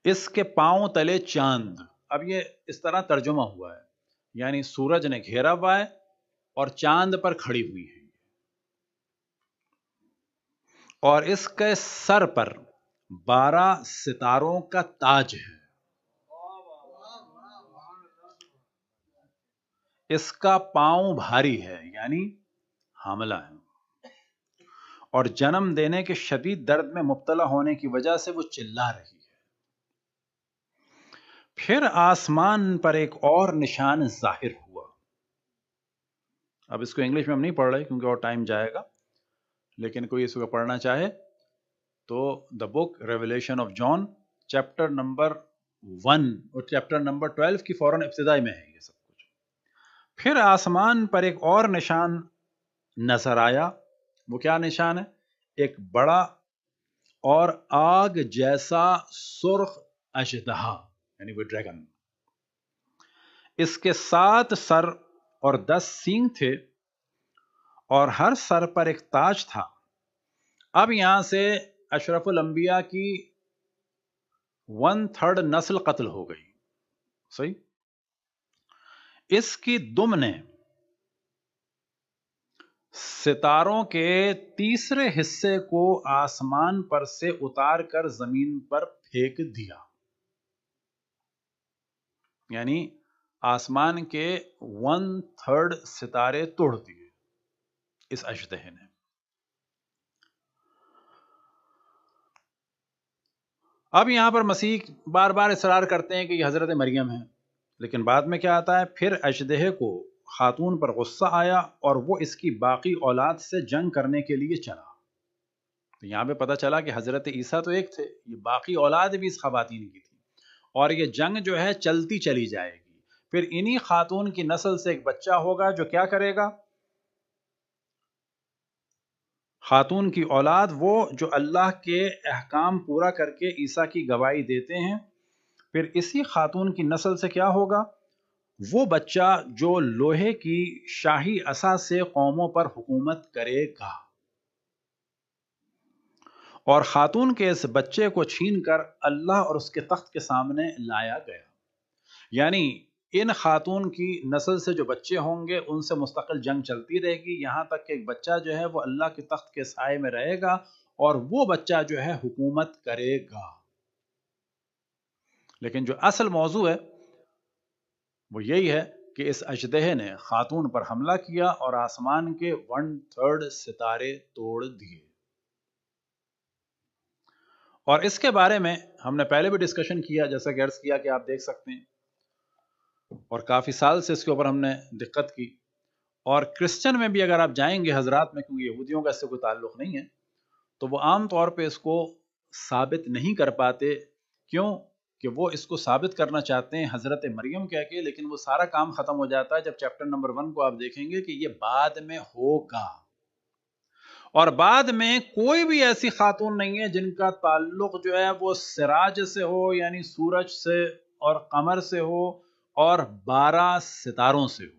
इसके पांव तले चांद अब ये इस तरह तर्जुमा हुआ है यानी सूरज ने घेरा हुआ है और चांद पर खड़ी हुई है और इसके सर पर बारह सितारों का ताज है इसका पांव भारी है यानी हमला है और जन्म देने के शदीद दर्द में मुबतला होने की वजह से वो चिल्ला रही फिर आसमान पर एक और निशान जाहिर हुआ अब इसको इंग्लिश में हम नहीं पढ़ रहे क्योंकि और टाइम जाएगा लेकिन कोई इसको पढ़ना चाहे तो the book revelation of John chapter number one और चैप्टर नंबर ट्वेल्व की फ़ौरन इब्तदाई में है ये सब कुछ फिर आसमान पर एक और निशान नजर आया वो क्या निशान है एक बड़ा और आग जैसा सुर्ख अशदहा यानी वो ड्रैगन इसके सात सर और दस सींग थे और हर सर पर एक ताज था अब यहां से अशरफुल अंबिया की वन थर्ड नस्ल कत्ल हो गई सही इसकी दुम ने सितारों के तीसरे हिस्से को आसमान पर से उतार कर जमीन पर फेंक दिया यानी आसमान के वन थर्ड सितारे तोड़ दिए इस अशदहे ने अब यहां पर मसीह बार बार इसरार करते हैं कि ये हजरत मरियम है लेकिन बाद में क्या आता है फिर अशदह को खातून पर गुस्सा आया और वो इसकी बाकी औलाद से जंग करने के लिए चला तो यहां पे पता चला कि हज़रत ईसा तो एक थे ये बाकी औलाद भी इस खातन की थी और ये जंग जो है चलती चली जाएगी फिर इन्हीं खातून की नस्ल से एक बच्चा होगा जो क्या करेगा खातून की औलाद वो जो अल्लाह के अहकाम पूरा करके ईसा की गवाही देते हैं फिर इसी खातून की नस्ल से क्या होगा वो बच्चा जो लोहे की शाही असा से कौमों पर हुकूमत करेगा और ख़ातून के इस बच्चे को छीन कर अल्लाह और उसके तख्त के सामने लाया गया यानी इन खातून की नस्ल से जो बच्चे होंगे उनसे मुस्तकिल जंग चलती रहेगी यहाँ तक कि एक बच्चा जो है वो अल्लाह के तख्त के साय में रहेगा और वो बच्चा जो है हुकूमत करेगा लेकिन जो असल मौजू है वो यही है कि इस अजदेह ने खातून पर हमला किया और आसमान के वन थर्ड सितारे तोड़ दिए और इसके बारे में हमने पहले भी डिस्कशन किया जैसा कि अर्ज किया कि आप देख सकते हैं और काफ़ी साल से इसके ऊपर हमने दिक्कत की और क्रिश्चियन में भी अगर आप जाएंगे हजरात में क्योंकि यहूदियों का इससे कोई ताल्लुक नहीं है तो वो आम तौर पे इसको साबित नहीं कर पाते क्यों कि वो इसको साबित करना चाहते हैं हज़रत मरियम कह के लेकिन वो सारा काम ख़त्म हो जाता है जब चैप्टर नंबर वन को आप देखेंगे कि ये बाद में होगा और बाद में कोई भी ऐसी खातून नहीं है जिनका ताल्लुक जो है वो सिराज से हो यानी सूरज से और कमर से हो और बारह सितारों से हो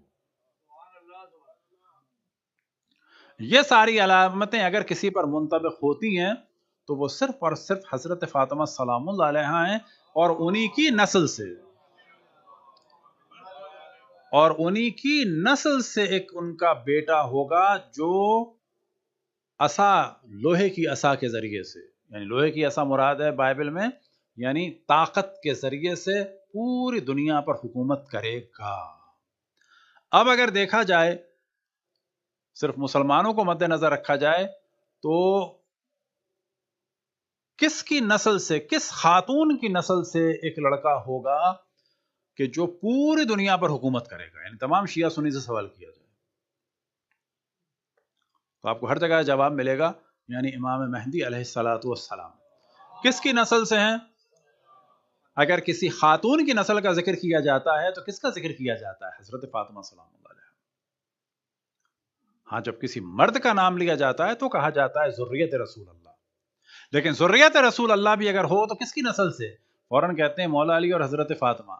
ये सारी अलामतें अगर किसी पर मुंतब होती हैं तो वो सिर्फ और सिर्फ हजरत फातिमा सलाम हैं और उन्हीं की नस्ल से और उन्हीं की नस्ल से एक उनका बेटा होगा जो असा लोहे की असा के ज़रिए से यानी लोहे की असा मुराद है बाइबल में यानी ताकत के ज़रिए से पूरी दुनिया पर हुकूमत करेगा अब अगर देखा जाए सिर्फ मुसलमानों को मद्देनज़र रखा जाए तो किसकी नस्ल से किस खातून की नस्ल से एक लड़का होगा कि जो पूरी दुनिया पर हुकूमत करेगा यानी तमाम शिया सुनी से सवाल किया जाए तो आपको हर जगह जवाब मिलेगा यानी इमाम मेहंदी अलैहिस्सलाम किसकी नस्ल से हैं अगर किसी खातून की नस्ल का जिक्र किया जाता है तो किसका जिक्र किया जाता है हजरत फातिमा सलाम हाँ जब किसी मर्द का नाम लिया जाता है तो कहा जाता है जुर्रियत रसूल अल्लाह लेकिन जुर्रियत रसूल अल्लाह भी अगर हो तो किसकी नस्ल से फौरन कहते हैं मौला अली और हजरत फातिमा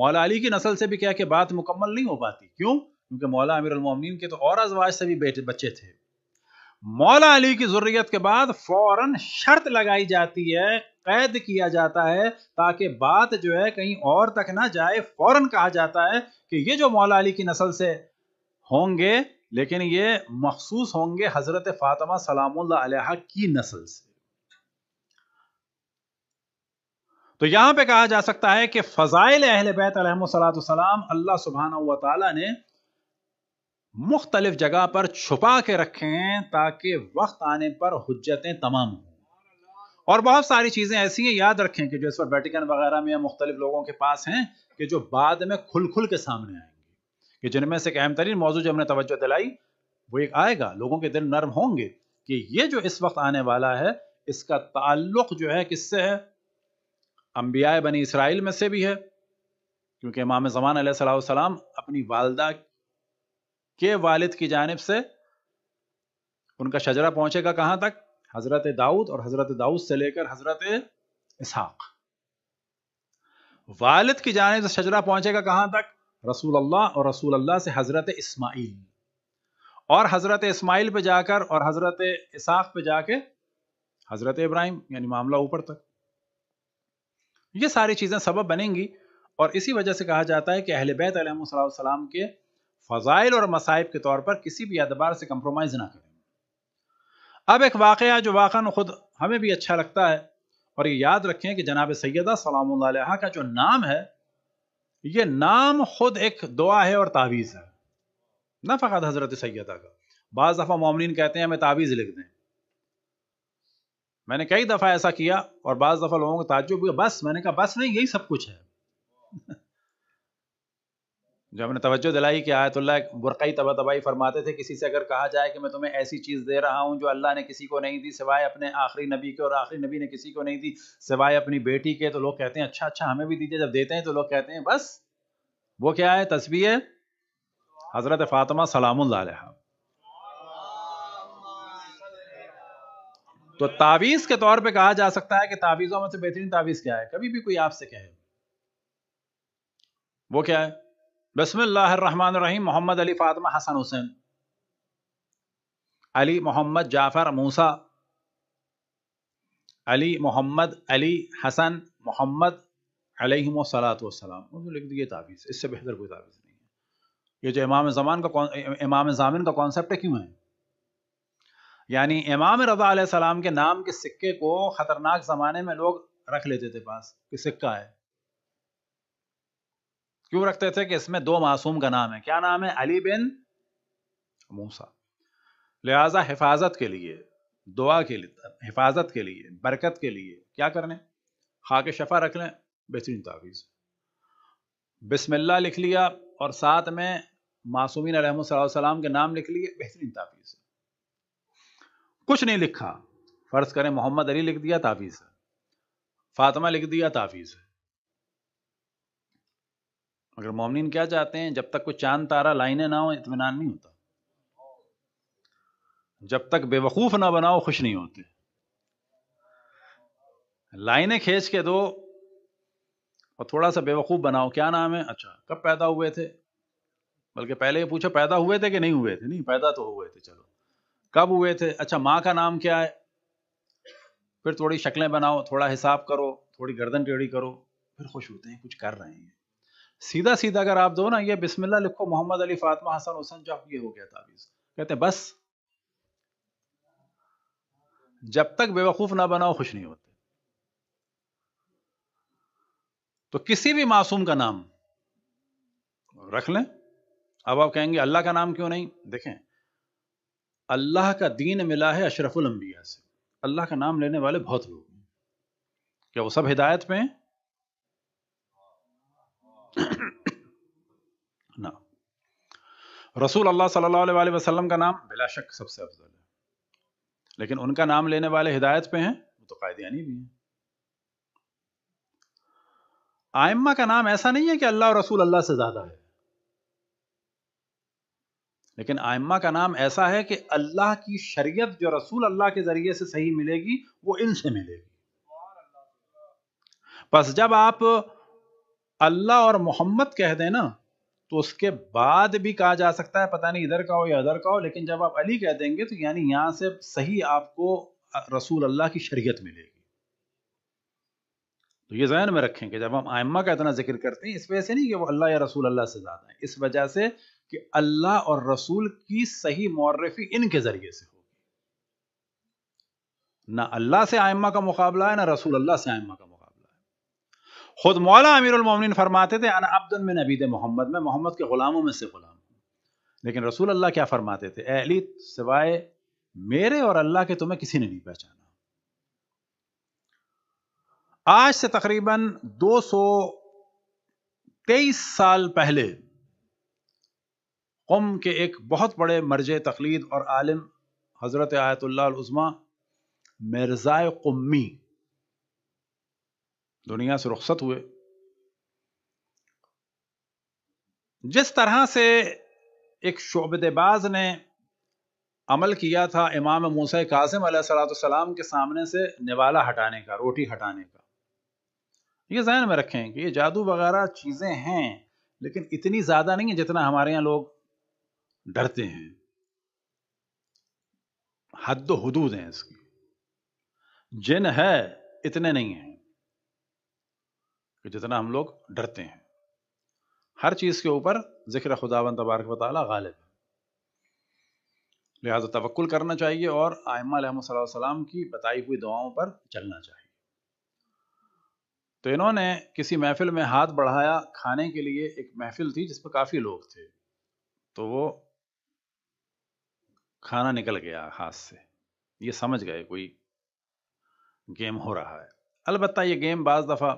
मौला अली की नस्ल से भी क्या कि बात मुकम्मल नहीं हो पाती क्यों क्योंकि मौला अमीर उलमिन के तो और अजवाज से भी बेटे बच्चे थे मौला अली की ज़रूरत के बाद फौरन शर्त लगाई जाती है कैद किया जाता है ताकि बात जो है कहीं और तक ना जाए फौरन कहा जाता है कि ये जो मौला अली की नस्ल से होंगे लेकिन ये मखसूस होंगे हज़रत फ़ातिमा सलाम की नस्ल से तो यहां पे कहा जा सकता है कि फ़ज़ाइल अहल बैत सलाम अल्लाह सुबहाना तला ने मुख्तलिफ जगह पर छुपा के रखें ताकि वक्त आने पर हजतें तमाम हों और बहुत सारी चीज़ें ऐसी हैं याद रखें कि जो इस पर वेटिकन वगैरह में या मुख्तलिफ लोगों के पास हैं कि जो बाद में खुल खुल के सामने आएंगे कि जिनमें से एक अहम तरीन मौजूद जो हमने तवज्जो दिलाई वो एक आएगा लोगों के दिल नर्म होंगे कि ये जो इस वक्त आने वाला है इसका ताल्लुक जो है किससे है अम्बिया बनी इसराइल में से भी है क्योंकि इमाम जमान सलाम अपनी वालदा के वालिद की जानब से उनका शजरा पहुंचेगा कहां तक हजरत दाऊद और हजरत दाऊद से लेकर हजरत इसहाक वालिद की जानब से शजरा पहुंचेगा कहां तक रसूल अल्लाह और रसूल अल्लाह से हजरत इस्माइल और हजरत इस्माइल पे जाकर और हजरत इसहाक पे जाके हजरत इब्राहिम यानी मामला ऊपर तक ये सारी चीज़ें सबब बनेंगी और इसी वजह से कहा जाता है कि अहल बैत सलाम के फ़ज़ाइल और मसाइब के तौर पर किसी भी एतबार से कंप्रोमाइज़ ना करें अब एक वाक़ जो वाकन ख़ुद हमें भी अच्छा लगता है और ये याद रखें कि जनाब सैदा सलाम का जो नाम है ये नाम ख़ुद एक दुआ है और तावीज़ है न फ़कत हज़रत सैदा का बज़ दफ़ा मामलिन कहते हैं हमें तावीज़ लिख दें मैंने कई दफ़ा ऐसा किया और बज़ दफ़ा लोगों को ताजुब हुआ बस मैंने कहा बस नहीं यही सब कुछ है जो हमने तवज्जो दिलाई कि आयतुल्ला बुरकई तबा तबाही फरमाते थे किसी से अगर कहा जाए कि मैं तुम्हें ऐसी चीज़ दे रहा हूँ जो अल्लाह ने किसी को नहीं दी सिवाय अपने आखिरी नबी के और आखिरी नबी ने किसी को नहीं दी सिवाय अपनी बेटी के तो लोग कहते हैं अच्छा अच्छा हमें भी दीजिए जब देते हैं तो लोग कहते हैं बस वो क्या है तस्वीर हज़रत फ़ातिमा सलाम तो तावीज़ के तौर पर कहा जा सकता है कि तावीज़ों में से बेहतरीन तावीज़ क्या है कभी भी कोई आपसे कहे वो क्या है बसमीम मोहम्मद अली फातमा हसन हुसैन अली मोहम्मद जाफ़र मूसा अली मोहम्मद अली हसन मोहम्मद अलैहिस्सलाम उनको लिख दिए तावीज़ इससे बेहतर कोई तावीज़ नहीं है ये जो इमाम जमान का इमाम जामिन का कॉन्सेप्ट है क्यों है यानी इमाम रज़ा सलाम के नाम के सिक्के को ख़तरनाक ज़माने में लोग रख लेते थे पास कि सिक्का है क्यों रखते थे कि इसमें दो मासूम का नाम है क्या नाम है अली बिन मूसा लिहाजा हिफाजत के लिए दुआ के लिए हिफाजत के लिए बरकत के लिए क्या करने खाके शफा रख लें बेहतरीन तावीज़ बिसमिल्ला लिख लिया और साथ में मासूमिन सलाम के नाम लिख लिए बेहतरीन तावीज़ कुछ नहीं लिखा फ़र्ज़ करें मोहम्मद अली लिख दिया तावीज़ फातिमा लिख दिया तावीज़ है मगर मोमिन क्या चाहते हैं जब तक कोई चांद तारा लाइने ना हो इतमान नहीं होता जब तक बेवकूफ़ ना बनाओ खुश नहीं होते लाइने खींच के दो और थोड़ा सा बेवकूफ़ बनाओ क्या नाम है अच्छा कब पैदा हुए थे बल्कि पहले ये पूछो पैदा हुए थे कि नहीं हुए थे नहीं पैदा तो हुए थे चलो कब हुए थे अच्छा माँ का नाम क्या है फिर थोड़ी शक्लें बनाओ थोड़ा हिसाब करो थोड़ी गर्दन टेढ़ी करो फिर खुश होते हैं कुछ कर रहे हैं सीधा सीधा अगर आप दो ना ये बिस्मिल्ला लिखो मोहम्मद अली फातमा हसन हुसैन जो ये हो गया तावीज कहते बस जब तक बेवकूफ ना बनाओ खुश नहीं होते तो किसी भी मासूम का नाम रख लें अब आप कहेंगे अल्लाह का नाम क्यों नहीं देखें अल्लाह का दीन मिला है अशरफुल अंबिया से अल्लाह का नाम लेने वाले बहुत लोग हैं क्या वो सब हिदायत पे हैं ना रसूल अल्लाह सल्लल्लाहु अलैहि वसल्लम का नाम बिला शक सबसे अफजल है लेकिन उनका नाम लेने वाले हिदायत पे हैं वो तो कायदियानी भी हैं आयम्मा का नाम ऐसा नहीं है कि अल्लाह और रसूल अल्लाह से ज़्यादा है लेकिन आयम्मा का नाम ऐसा है कि अल्लाह की शरीयत जो रसूल अल्लाह के ज़रिए से सही मिलेगी वो इनसे मिलेगी बस जब आप अल्लाह और मोहम्मद कह देना तो उसके बाद भी कहा जा सकता है पता नहीं इधर का हो या उधर का हो लेकिन जब आप अली कह देंगे तो यानी यहां से सही आपको रसूल अल्लाह की शरीयत मिलेगी तो ये जहन में रखें कि जब हम आयमा का इतना जिक्र करते हैं इस वजह से नहीं कि वो अल्लाह या रसूल अल्लाह से ज़्यादा है इस वजह से कि अल्लाह और रसूल की सही मौरफी इनके ज़रिए से होगी ना अल्लाह से आयमा का मुकाबला है ना रसूल अल्लाह से आयमा का खुद मौला उलमिन फरमाते थे अन अब्दुल में नबीद मोहम्मद में मोहम्मद के ग़ुलामों में से ग़ुलाम लेकिन रसूल अल्लाह क्या फरमाते थे अहली सिवाय मेरे और अल्लाह के तुम्हें किसी ने नहीं पहचाना आज से तकरीबन 223 साल पहले कुम के एक बहुत बड़े मर्ज तकलीद और आलिम हज़रत आयतुल्लाजमा मिर्ज़ा कुम्मी दुनिया से रुखसत हुए जिस तरह से एक शोबदेबाज ने अमल किया था इमाम मूसा कासिम सलाम के सामने से निवाला हटाने का रोटी हटाने का ये जहन में रखें कि ये जादू वगैरह चीज़ें हैं लेकिन इतनी ज़्यादा नहीं है जितना हमारे यहाँ लोग डरते हैं हद हदूद हैं इसकी जिन है इतने नहीं हैं कि जितना हम लोग डरते हैं हर चीज़ के ऊपर ज़िक्र खुदावन तबारक वाली गालिब है लिहाजा तवक्ल करना चाहिए और आयमासम की बताई हुई दुआओं पर चलना चाहिए तो इन्होंने किसी महफिल में हाथ बढ़ाया खाने के लिए एक महफिल थी जिस काफ़ी लोग थे तो वो खाना निकल गया हाथ से ये समझ गए कोई गेम हो रहा है अलबत्त ये गेम बाज़ दफ़ा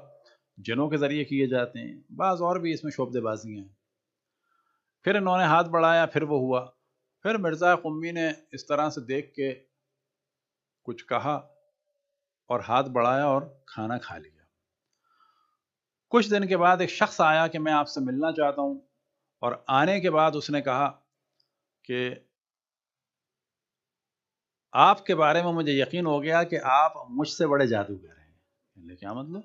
जिनों के ज़रिए किए जाते हैं बाज़ और भी इसमें शोबदेबाजियाँ हैं फिर इन्होंने हाथ बढ़ाया फिर वो हुआ फिर मिर्ज़ा कुम्मी ने इस तरह से देख के कुछ कहा और हाथ बढ़ाया और खाना खा लिया कुछ दिन के बाद एक शख्स आया कि मैं आपसे मिलना चाहता हूँ और आने के बाद उसने कहा कि आपके बारे में मुझे यकीन हो गया कि आप मुझसे बड़े जादूगर हैं क्या मतलब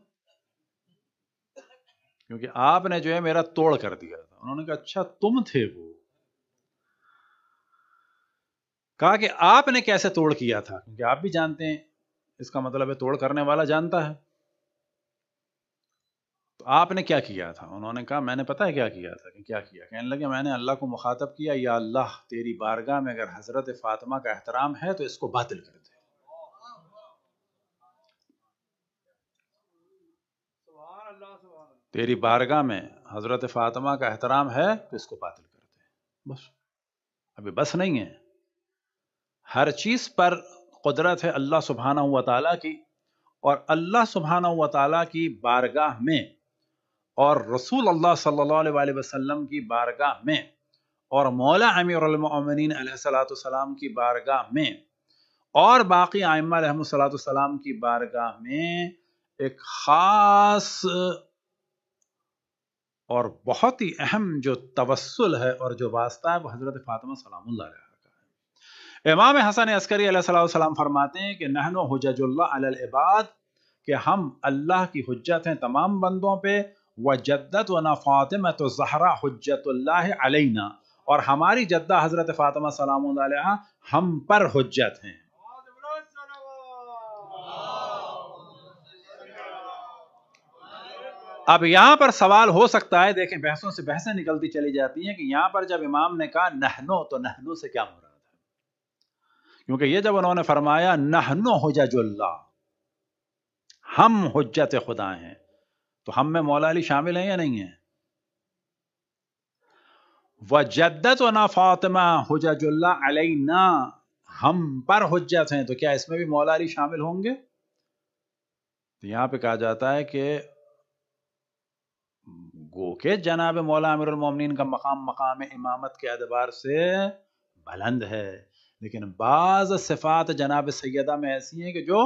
क्योंकि आपने जो है मेरा तोड़ कर दिया था उन्होंने कहा अच्छा तुम थे वो कहा कि आपने कैसे तोड़ किया था क्योंकि आप भी जानते हैं इसका मतलब है तोड़ करने वाला जानता है तो आपने क्या किया था उन्होंने कहा मैंने पता है क्या किया था कि क्या किया कहने लगे मैंने अल्लाह को मुखातब किया या अल्लाह तेरी बारगाह में अगर हज़रत फ़ातिमा का एहतराम है तो इसको बातिल कर दे तेरी बारगाह में हज़रत फ़ातिमा का एहतराम है तो इसको बातिल कर दे बस अभी बस नहीं है हर चीज़ पर कुदरत है अल्लाह सुबहाना हुआ ताला की और अल्लाह सुबहाना हुआ ताला की बारगाह में और रसूल अल्लाह सल्लल्लाहु वसल्लम की बारगाह में और मौला अमीर सलाम की बारगाह में और बाकी आयमा सलाम की बारगाह में एक ख़ास और बहुत ही अहम जो तवस्ल है और जो वास्ता है वो हज़रत फ़ातिमा सलाम का है इमाम हसन अस्करी सलाम फरमाते हैं कि नहनो हजाजुल्लाबाद कि हम अल्लाह की हजत हैं तमाम बंदों पे व जद्दत व न फ़ातिमा तो जहरा अलैना और हमारी जद्दा हज़रत फ़ातिमा सलाम हम पर हजत हैं अब यहां पर सवाल हो सकता है देखें बहसों से बहसें निकलती चली जाती हैं कि यहां पर जब इमाम ने कहा नहनो तो नहनो से क्या मुराद है क्योंकि ये जब उन्होंने फरमाया नहनो जाजुल्ला हम हजत खुदा हैं तो हम में मौला अली शामिल हैं या नहीं है व जद्दत ना फातिमा अलई ना हम पर हजत हैं तो क्या इसमें भी मौला अली शामिल होंगे तो यहां पे कहा जाता है कि गो के जनाब मौला अमीरमिन का मकाम मकाम इमामत के अदबार से बुलंद है लेकिन बाज़ सिफ़ात जनाब सैदा में ऐसी हैं कि जो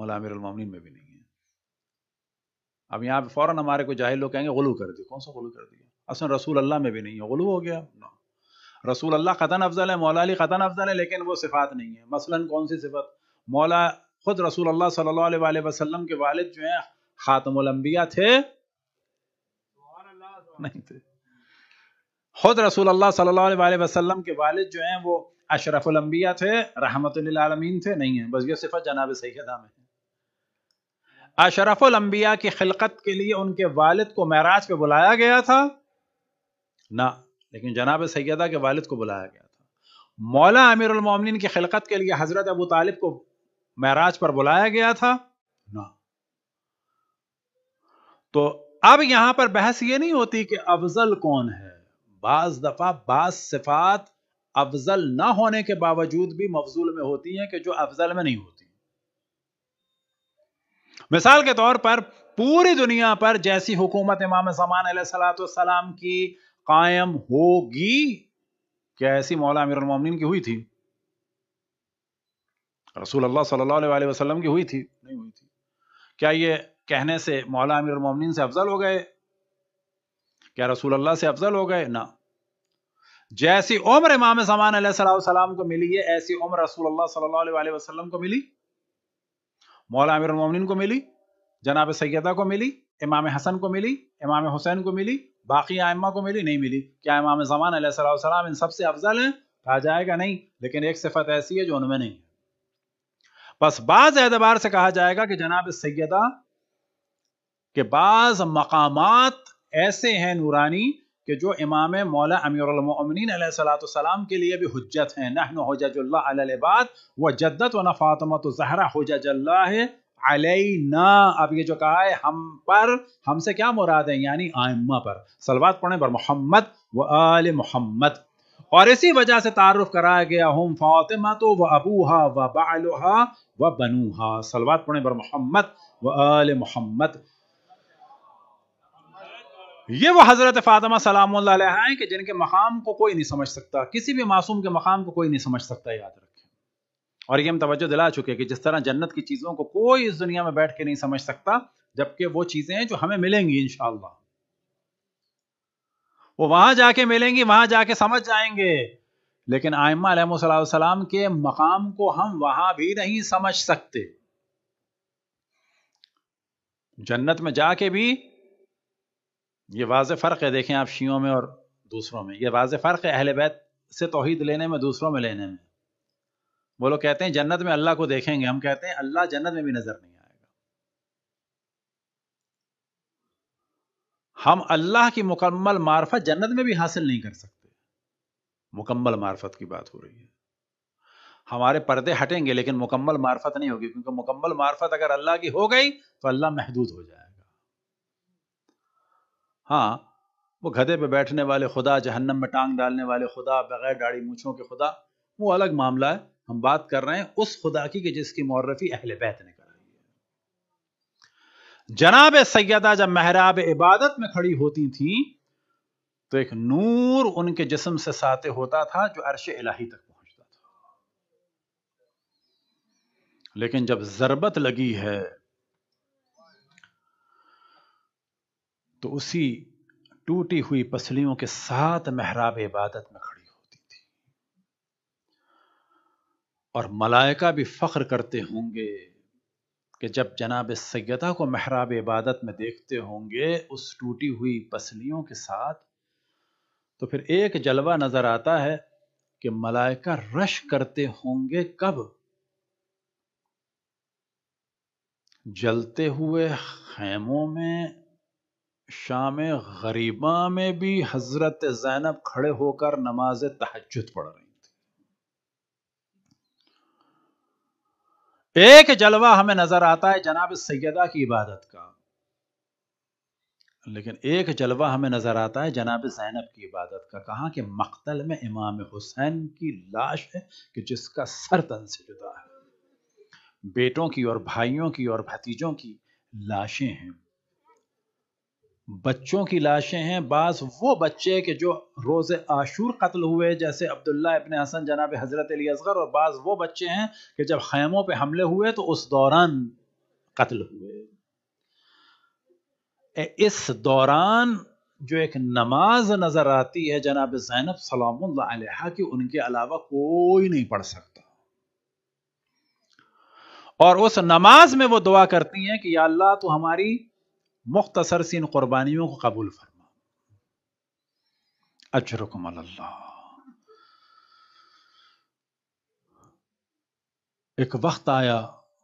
मौला अमीरमिन में भी नहीं है अब यहाँ पे फ़ौरन हमारे को जाहिर लोग कहेंगे गलू कर दिया कौन सा गलू कर दिया असल रसूल अल्लाह में भी नहीं है गलू हो गया ना रसूल अल्लाह ख़तन अफजल है मौला अली ख़तन अफजल है लेकिन वो सिफ़ात नहीं है मसलन कौन सी सिफत मौला खुद रसूल अल्लाह सल्लल्लाहु अलैहि वसल्लम के वालिद जो हैं ख़ातमलम्बिया थे नहीं थे खुद रसूल अल्लाह सल्लल्लाहु अलैहि वसल्लम के वालिद जो हैं वो अशरफुल अंबिया थे रहमतुल आलमीन थे नहीं है बस ये सिफत जनाब सैदा में है अंबिया की खिलकत के लिए उनके वालिद को महराज पे बुलाया गया था ना लेकिन जनाब सैदा के वालिद को बुलाया गया था मौला अमीरमिन की खिलकत के लिए हज़रत अबू तालिब को महराज पर बुलाया गया था ना तो अब यहां पर बहस ये नहीं होती कि अफजल कौन है बाज दफा बाज सिफात अफजल ना होने के बावजूद भी मफजूल में होती हैं कि जो अफजल में नहीं होती मिसाल के तौर पर पूरी दुनिया पर जैसी हुकूमत इमाम जमान सलाम की कायम होगी क्या ऐसी मौला अमीरमिन की हुई थी रसूल अल्लाह सल्लल्लाहु की हुई थी नहीं हुई थी क्या ये कहने से मौला अमीर मोमिन से अफजल हो गए क्या रसूल अल्लाह से अफजल हो गए ना जैसी उम्र इमाम समान सलाम को मिली है ऐसी उम्र रसूल अल्लाह सल्लल्लाहु अलैहि वसल्लम को मिली मौला अमीर मोमिन को मिली जनाब सैदा को मिली इमाम हसन को मिली इमाम हुसैन को मिली बाकी आयमा को मिली नहीं मिली क्या इमाम जमान सलाम इन सबसे अफजल है कहा जाएगा नहीं लेकिन एक सिफत ऐसी है जो उनमें नहीं है बस बाज एतबार से कहा जाएगा कि जनाब सैदा कि बाज़ मकामात ऐसे हैं नूरानी कि जो इमाम मौला अमीरमिन के लिए भी हजत हैं नहन हजल्लाबाद व जद्दत व फातमत जहरा हजल्ला अलैना अब ये जो कहा है हम पर हमसे क्या मुराद है यानी आयमा पर सलवा पढ़े पर मोहम्मद व आल मोहम्मद और इसी वजह से तारुफ कराया गया हम फातिमा तो व अबूहा व बालहा व बनूहा सलवा पढ़े पर मोहम्मद व आल मोहम्मद ये वो हज़रत फातमा सलाम हैं कि जिनके मकाम को कोई नहीं समझ सकता किसी भी मासूम के मकाम को कोई नहीं समझ सकता याद रखें और ये हम तवज्जो दिला चुके कि जिस तरह जन्नत की चीज़ों को कोई इस दुनिया में बैठ के नहीं समझ सकता जबकि वो चीज़ें हैं जो हमें मिलेंगी इन वो वहां जाके मिलेंगी वहां जाके समझ जाएंगे लेकिन आयमाम के मकाम को हम वहां भी नहीं समझ सकते जन्नत में जाके भी ये वाज फ़र्क है देखें आप शियों में और दूसरों में ये वाज फ़र्क है अहल बैत से तोहद लेने में दूसरों में लेने में वो लोग कहते हैं जन्नत में अल्लाह को देखेंगे हम कहते हैं अल्लाह जन्नत में भी नज़र नहीं आएगा हम अल्लाह की मुकम्मल मार्फत जन्नत में भी हासिल नहीं कर सकते मुकम्मल मार्फत की बात हो रही है हमारे पर्दे हटेंगे लेकिन मुकम्मल मार्फत नहीं होगी क्योंकि मुकम्मल मार्फत अगर अल्लाह की हो गई तो अल्लाह महदूद हो जाएगा हाँ वो गधे पे बैठने वाले खुदा जहन्नम में टांग डालने वाले खुदा बगैर दाढ़ी मूछों के खुदा वो अलग मामला है हम बात कर रहे हैं उस खुदा की कि जिसकी मौरफी अहल बैत ने कराई है जनाब सैदा जब महराब इबादत में खड़ी होती थी तो एक नूर उनके जिस्म से साते होता था जो अरश इलाही तक पहुंचता था लेकिन जब जरबत लगी है तो उसी टूटी हुई पसलियों के साथ महराब इबादत में खड़ी होती थी और मलायका भी फ़ख्र करते होंगे कि जब जनाब सैदा को मेहराब इबादत में देखते होंगे उस टूटी हुई पसलियों के साथ तो फिर एक जलवा नज़र आता है कि मलायका रश करते होंगे कब जलते हुए खेमों में शाम गरीबा में भी हजरत जैनब खड़े होकर नमाज तहजद पढ़ रही थी एक जलवा हमें नजर आता है जनाब सैदा की इबादत का लेकिन एक जलवा हमें नजर आता है जनाब जैनब की इबादत का कहा कि मख्तल में इमाम हुसैन की लाश है कि जिसका सर तन से जुदा है बेटों की और भाइयों की और भतीजों की लाशें हैं बच्चों की लाशें हैं बास वो बच्चे के जो रोज़ आशूर कत्ल हुए जैसे अब्दुल्ला इबन हसन जनाब हज़रत अली असगर और बास वो बच्चे हैं कि जब खैमों पे हमले हुए तो उस दौरान कत्ल हुए इस दौरान जो एक नमाज नज़र आती है जनाब जैनब सलाम की उनके अलावा कोई नहीं पढ़ सकता और उस नमाज में वो दुआ करती हैं कि या अल्लाह तो हमारी मुख्तसर सी इन कुर्बानियों को कबूल फरमा अजरकम अल्लाह एक वक्त आया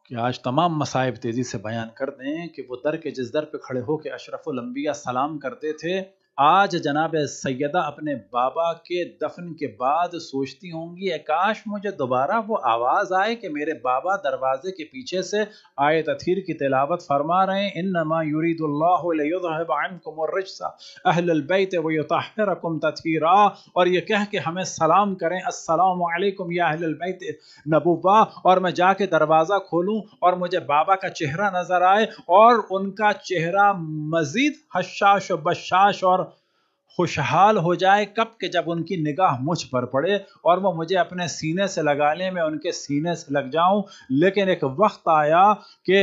कि आज तमाम मसाइब तेज़ी से बयान कर दें कि वो दर के जिस दर पे खड़े होकर अशरफुल अशरफुलम्बिया सलाम करते थे आज जनाब सैदा अपने बाबा के दफन के बाद सोचती होंगी काश मुझे दोबारा वो आवाज़ आए कि मेरे बाबा दरवाजे के पीछे से आए तथीर की तिलावत फरमा रहे इन नमा तथीरा और ये कह के हमें सलाम करें असलकुम याबैत नबूबा और मैं जाके दरवाज़ा खोलूँ और मुझे बाबा का चेहरा नज़र आए और उनका चेहरा मज़ीद हशाश बशाश और खुशहाल हो जाए कब के जब उनकी निगाह मुझ पर पड़े और वो मुझे अपने सीने से लगा लें मैं उनके सीने से लग जाऊं लेकिन एक वक्त आया कि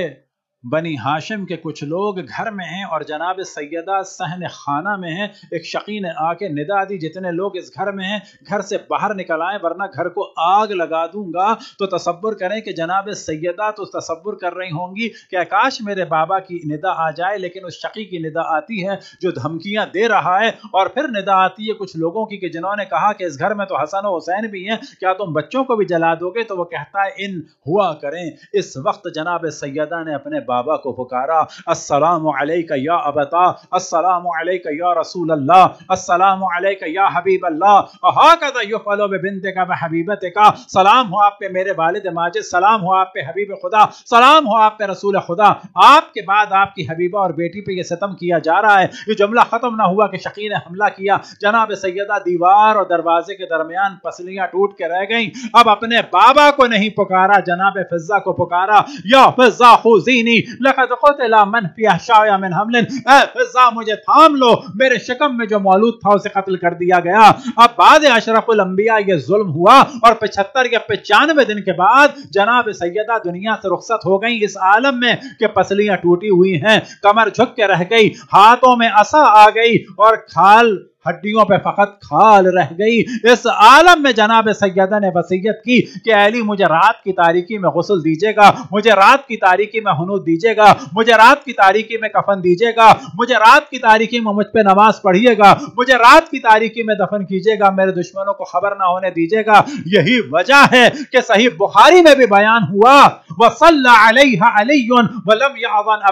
बनी हाशिम के कुछ लोग घर में हैं और जनाब सैदा सहन खाना में हैं एक शकी ने आके निदा दी जितने लोग इस घर में हैं घर से बाहर निकल आए वरना घर को आग लगा दूंगा तो तस्वुर करें कि जनाब सैदा तो तस्वुर कर रही होंगी कि आकाश मेरे बाबा की निदा आ जाए लेकिन उस शकी की निदा आती है जो धमकियाँ दे रहा है और फिर निदा आती है कुछ लोगों की कि जिन्होंने कहा कि इस घर में तो हसन हुसैन भी हैं क्या तुम बच्चों को भी जला दोगे तो वो कहता है इन हुआ करें इस वक्त जनाब सैदा ने अपने बाबा को पुकारा अस्सलाम अलैका या अबता अस्सलाम अलैका या रसूल अल्लाह अस्सलाम अलैका या हबीब अल्लाह हाकदा युफलो बिनते का हबीबत का सलाम हो आप पे मेरे वालिद माजिद सलाम हो आप पे हबीब खुदा सलाम हो आप पे रसूल खुदा आपके बाद आपकी हबीबा और बेटी पे ये सतम किया जा रहा है ये जुमला ख़त्म ना हुआ कि शकी ने हमला किया जनाब सैदा दीवार और दरवाजे के दरमियान पसलियां टूट के रह गई अब अपने बाबा को नहीं पुकारा जनाब फिजा को पुकारा या फिजा खुजीनी लखद कतला मन फिया मिन हमलिन फिजा मुझे थाम लो मेरे शकम में जो मौलूद था उसे कत्ल कर दिया गया अब बाद अशरफुल अंबिया ये जुल्म हुआ और पचहत्तर या पचानवे दिन के बाद जनाब सैदा दुनिया से रुखसत हो गई इस आलम में कि पसलियां टूटी हुई हैं कमर झुक के रह गई हाथों में असा आ गई और खाल हड्डियों पे फकत खाल रह गई इस आलम में जनाब सैदा ने वसीयत की कि अली मुझे रात की तारीखी में गसल दीजिएगा मुझे रात की तारीखी में हनूद दीजिएगा मुझे रात की तारीखी में कफन दीजिएगा मुझे रात की तारीखी में मुझ पर नमाज पढ़िएगा मुझे रात की तारीखी में दफन कीजिएगा मेरे दुश्मनों को खबर ना होने दीजिएगा यही वजह है कि सही बुखारी में भी बयान हुआ वसल्ला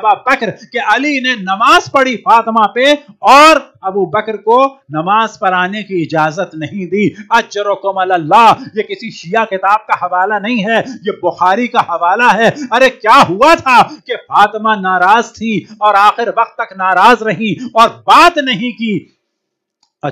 अबा बकर अली ने नमाज पढ़ी फातमा पे और अबू बकर को नमाज पर आने की इजाजत नहीं दी अजर अल्लाह ये किसी शिया किताब का हवाला नहीं है ये बुखारी का हवाला है अरे क्या हुआ था कि फातिमा नाराज थी और आखिर वक्त तक नाराज रही और बात नहीं की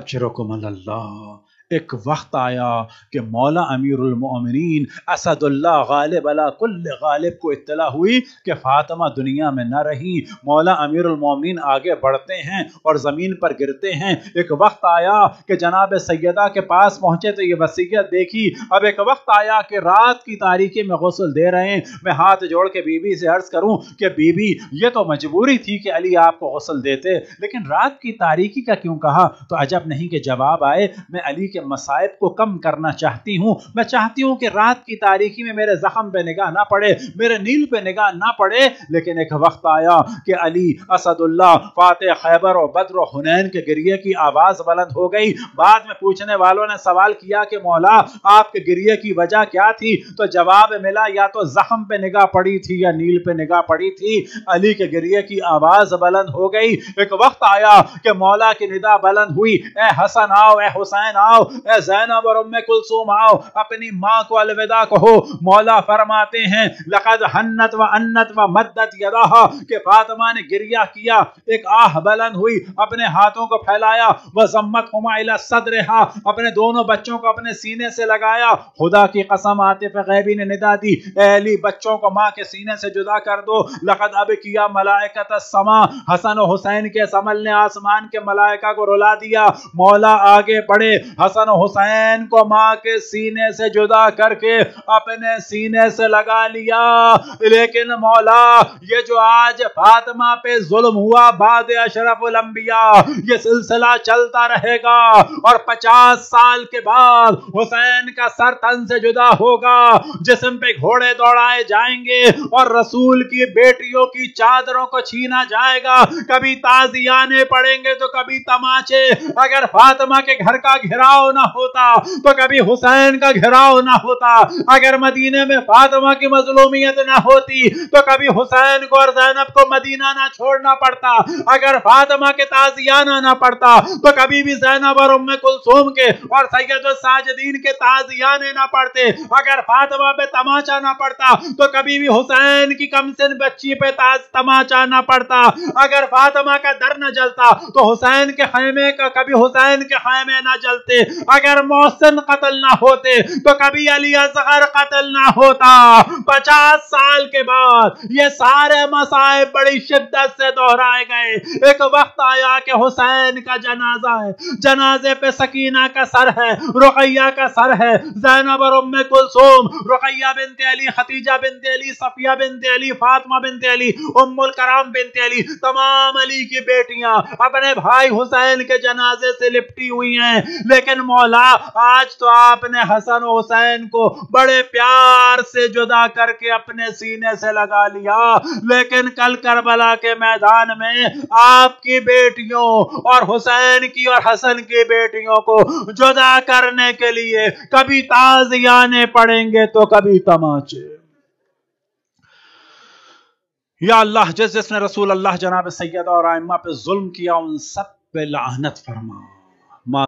अजरकुम अल्लाह एक वक्त आया कि मौला अमीरमिन असदुल्ला गालिब अला कुल गालिब को इतला हुई कि फातमा दुनिया में न रही मौला अमीरमिन आगे बढ़ते हैं और ज़मीन पर गिरते हैं एक वक्त आया कि जनाब सैदा के पास पहुँचे तो ये वसीयत देखी अब एक वक्त आया कि रात की तारीखी में गसल दे रहे हैं मैं हाथ जोड़ के बीबी से अर्ज़ करूँ कि बीबी ये तो मजबूरी थी कि अली आपको गसल देते लेकिन रात की तारीखी का क्यों कहा तो अजब नहीं कि जवाब आए मैं अली के के मसायब को कम करना चाहती हूँ मैं चाहती हूँ कि रात की तारीखी में मेरे जख्म पे निगाह ना पड़े मेरे नील पे निगाह ना पड़े लेकिन एक वक्त आया कि अली असदुल्ला फातह खैबर और बद्र हुनैन के गिरिए की आवाज़ बुलंद हो गई बाद में पूछने वालों ने सवाल किया कि मौला आपके गिरिए की वजह क्या थी तो जवाब मिला या तो जख्म पे निगाह पड़ी थी या नील पे निगाह पड़ी थी अली के गिरिए की आवाज़ बुलंद हो गई एक वक्त आया कि मौला की निदा बुलंद हुई ए हसन आओ ए हुसैन आओ ए जैनब और उम्मे कुलसूम आओ अपनी माँ को अलविदा कहो मौला फरमाते हैं लकद हन्नत व अन्नत व मद्दत यदा के फातिमा ने गिरिया किया एक आह बुलंद हुई अपने हाथों को फैलाया व जम्मत हुमा सदर हा अपने दोनों बच्चों को अपने सीने से लगाया खुदा की कसम आतिफ गैबी ने निदा दी एली बच्चों को माँ के सीने से जुदा कर दो लकद अब किया मलायकत समा हसन हुसैन के समल ने आसमान के मलायका को रुला दिया मौला आगे बढ़े हसन हसन हुसैन को माँ के सीने से जुदा करके अपने सीने से लगा लिया लेकिन मौला ये जो आज फातिमा पे जुल्म हुआ बाद अशरफ लंबिया ये सिलसिला चलता रहेगा और पचास साल के बाद हुसैन का सर तन से जुदा होगा जिसम पे घोड़े दौड़ाए जाएंगे और रसूल की बेटियों की चादरों को छीना जाएगा कभी ताजियाने पड़ेंगे तो कभी तमाचे अगर फातिमा के घर का घेराव ना होता तो कभी हुसैन का घेराव ना होता अगर मदीने में फातिमा की मजलूमियत ना होती तो कभी हुसैन को और जैनब को मदीना ना छोड़ना पड़ता अगर फातिमा के ताजियाना ना पड़ता तो कभी भी जैनब और उम्म कुलसूम के और सैयद साजदीन के ताजियाने ना पड़ते अगर फातिमा पे तमाचा ना पड़ता तो कभी भी हुसैन की कमसिन बच्ची पे ताज तमाचा ना पड़ता अगर फातिमा का दर ना जलता तो हुसैन के खैमे का कभी हुसैन के खैमे ना जलते अगर मोहसिन कत्ल ना होते तो कभी अली असगर कत्ल ना होता पचास साल के बाद ये सारे मसाए बड़ी शिद्दत से दोहराए गए एक वक्त आया कि हुसैन का जनाजा है जनाजे पे सकीना का सर है रुकैया का सर है जैनब और उम्म कुलसूम रुकैया बिन तेली खतीजा बिन तेली सफिया बिन तेली फातिमा बिन तेली उम्मुल कराम बिन तेली तमाम अली की बेटियां अपने भाई हुसैन के जनाजे से लिपटी हुई हैं लेकिन मौला आज तो आपने हसन हुसैन को बड़े प्यार से जुदा करके अपने सीने से लगा लिया लेकिन कल करबला के मैदान में आपकी बेटियों और हुसैन की और हसन की बेटियों को जुदा करने के लिए कभी ताजियाने पड़ेंगे तो कभी तमाचे या अल्लाह जिस जिसने रसूल अल्लाह जनाब सैयद और आयमा पे जुल्म किया उन सब पे लानत फरमा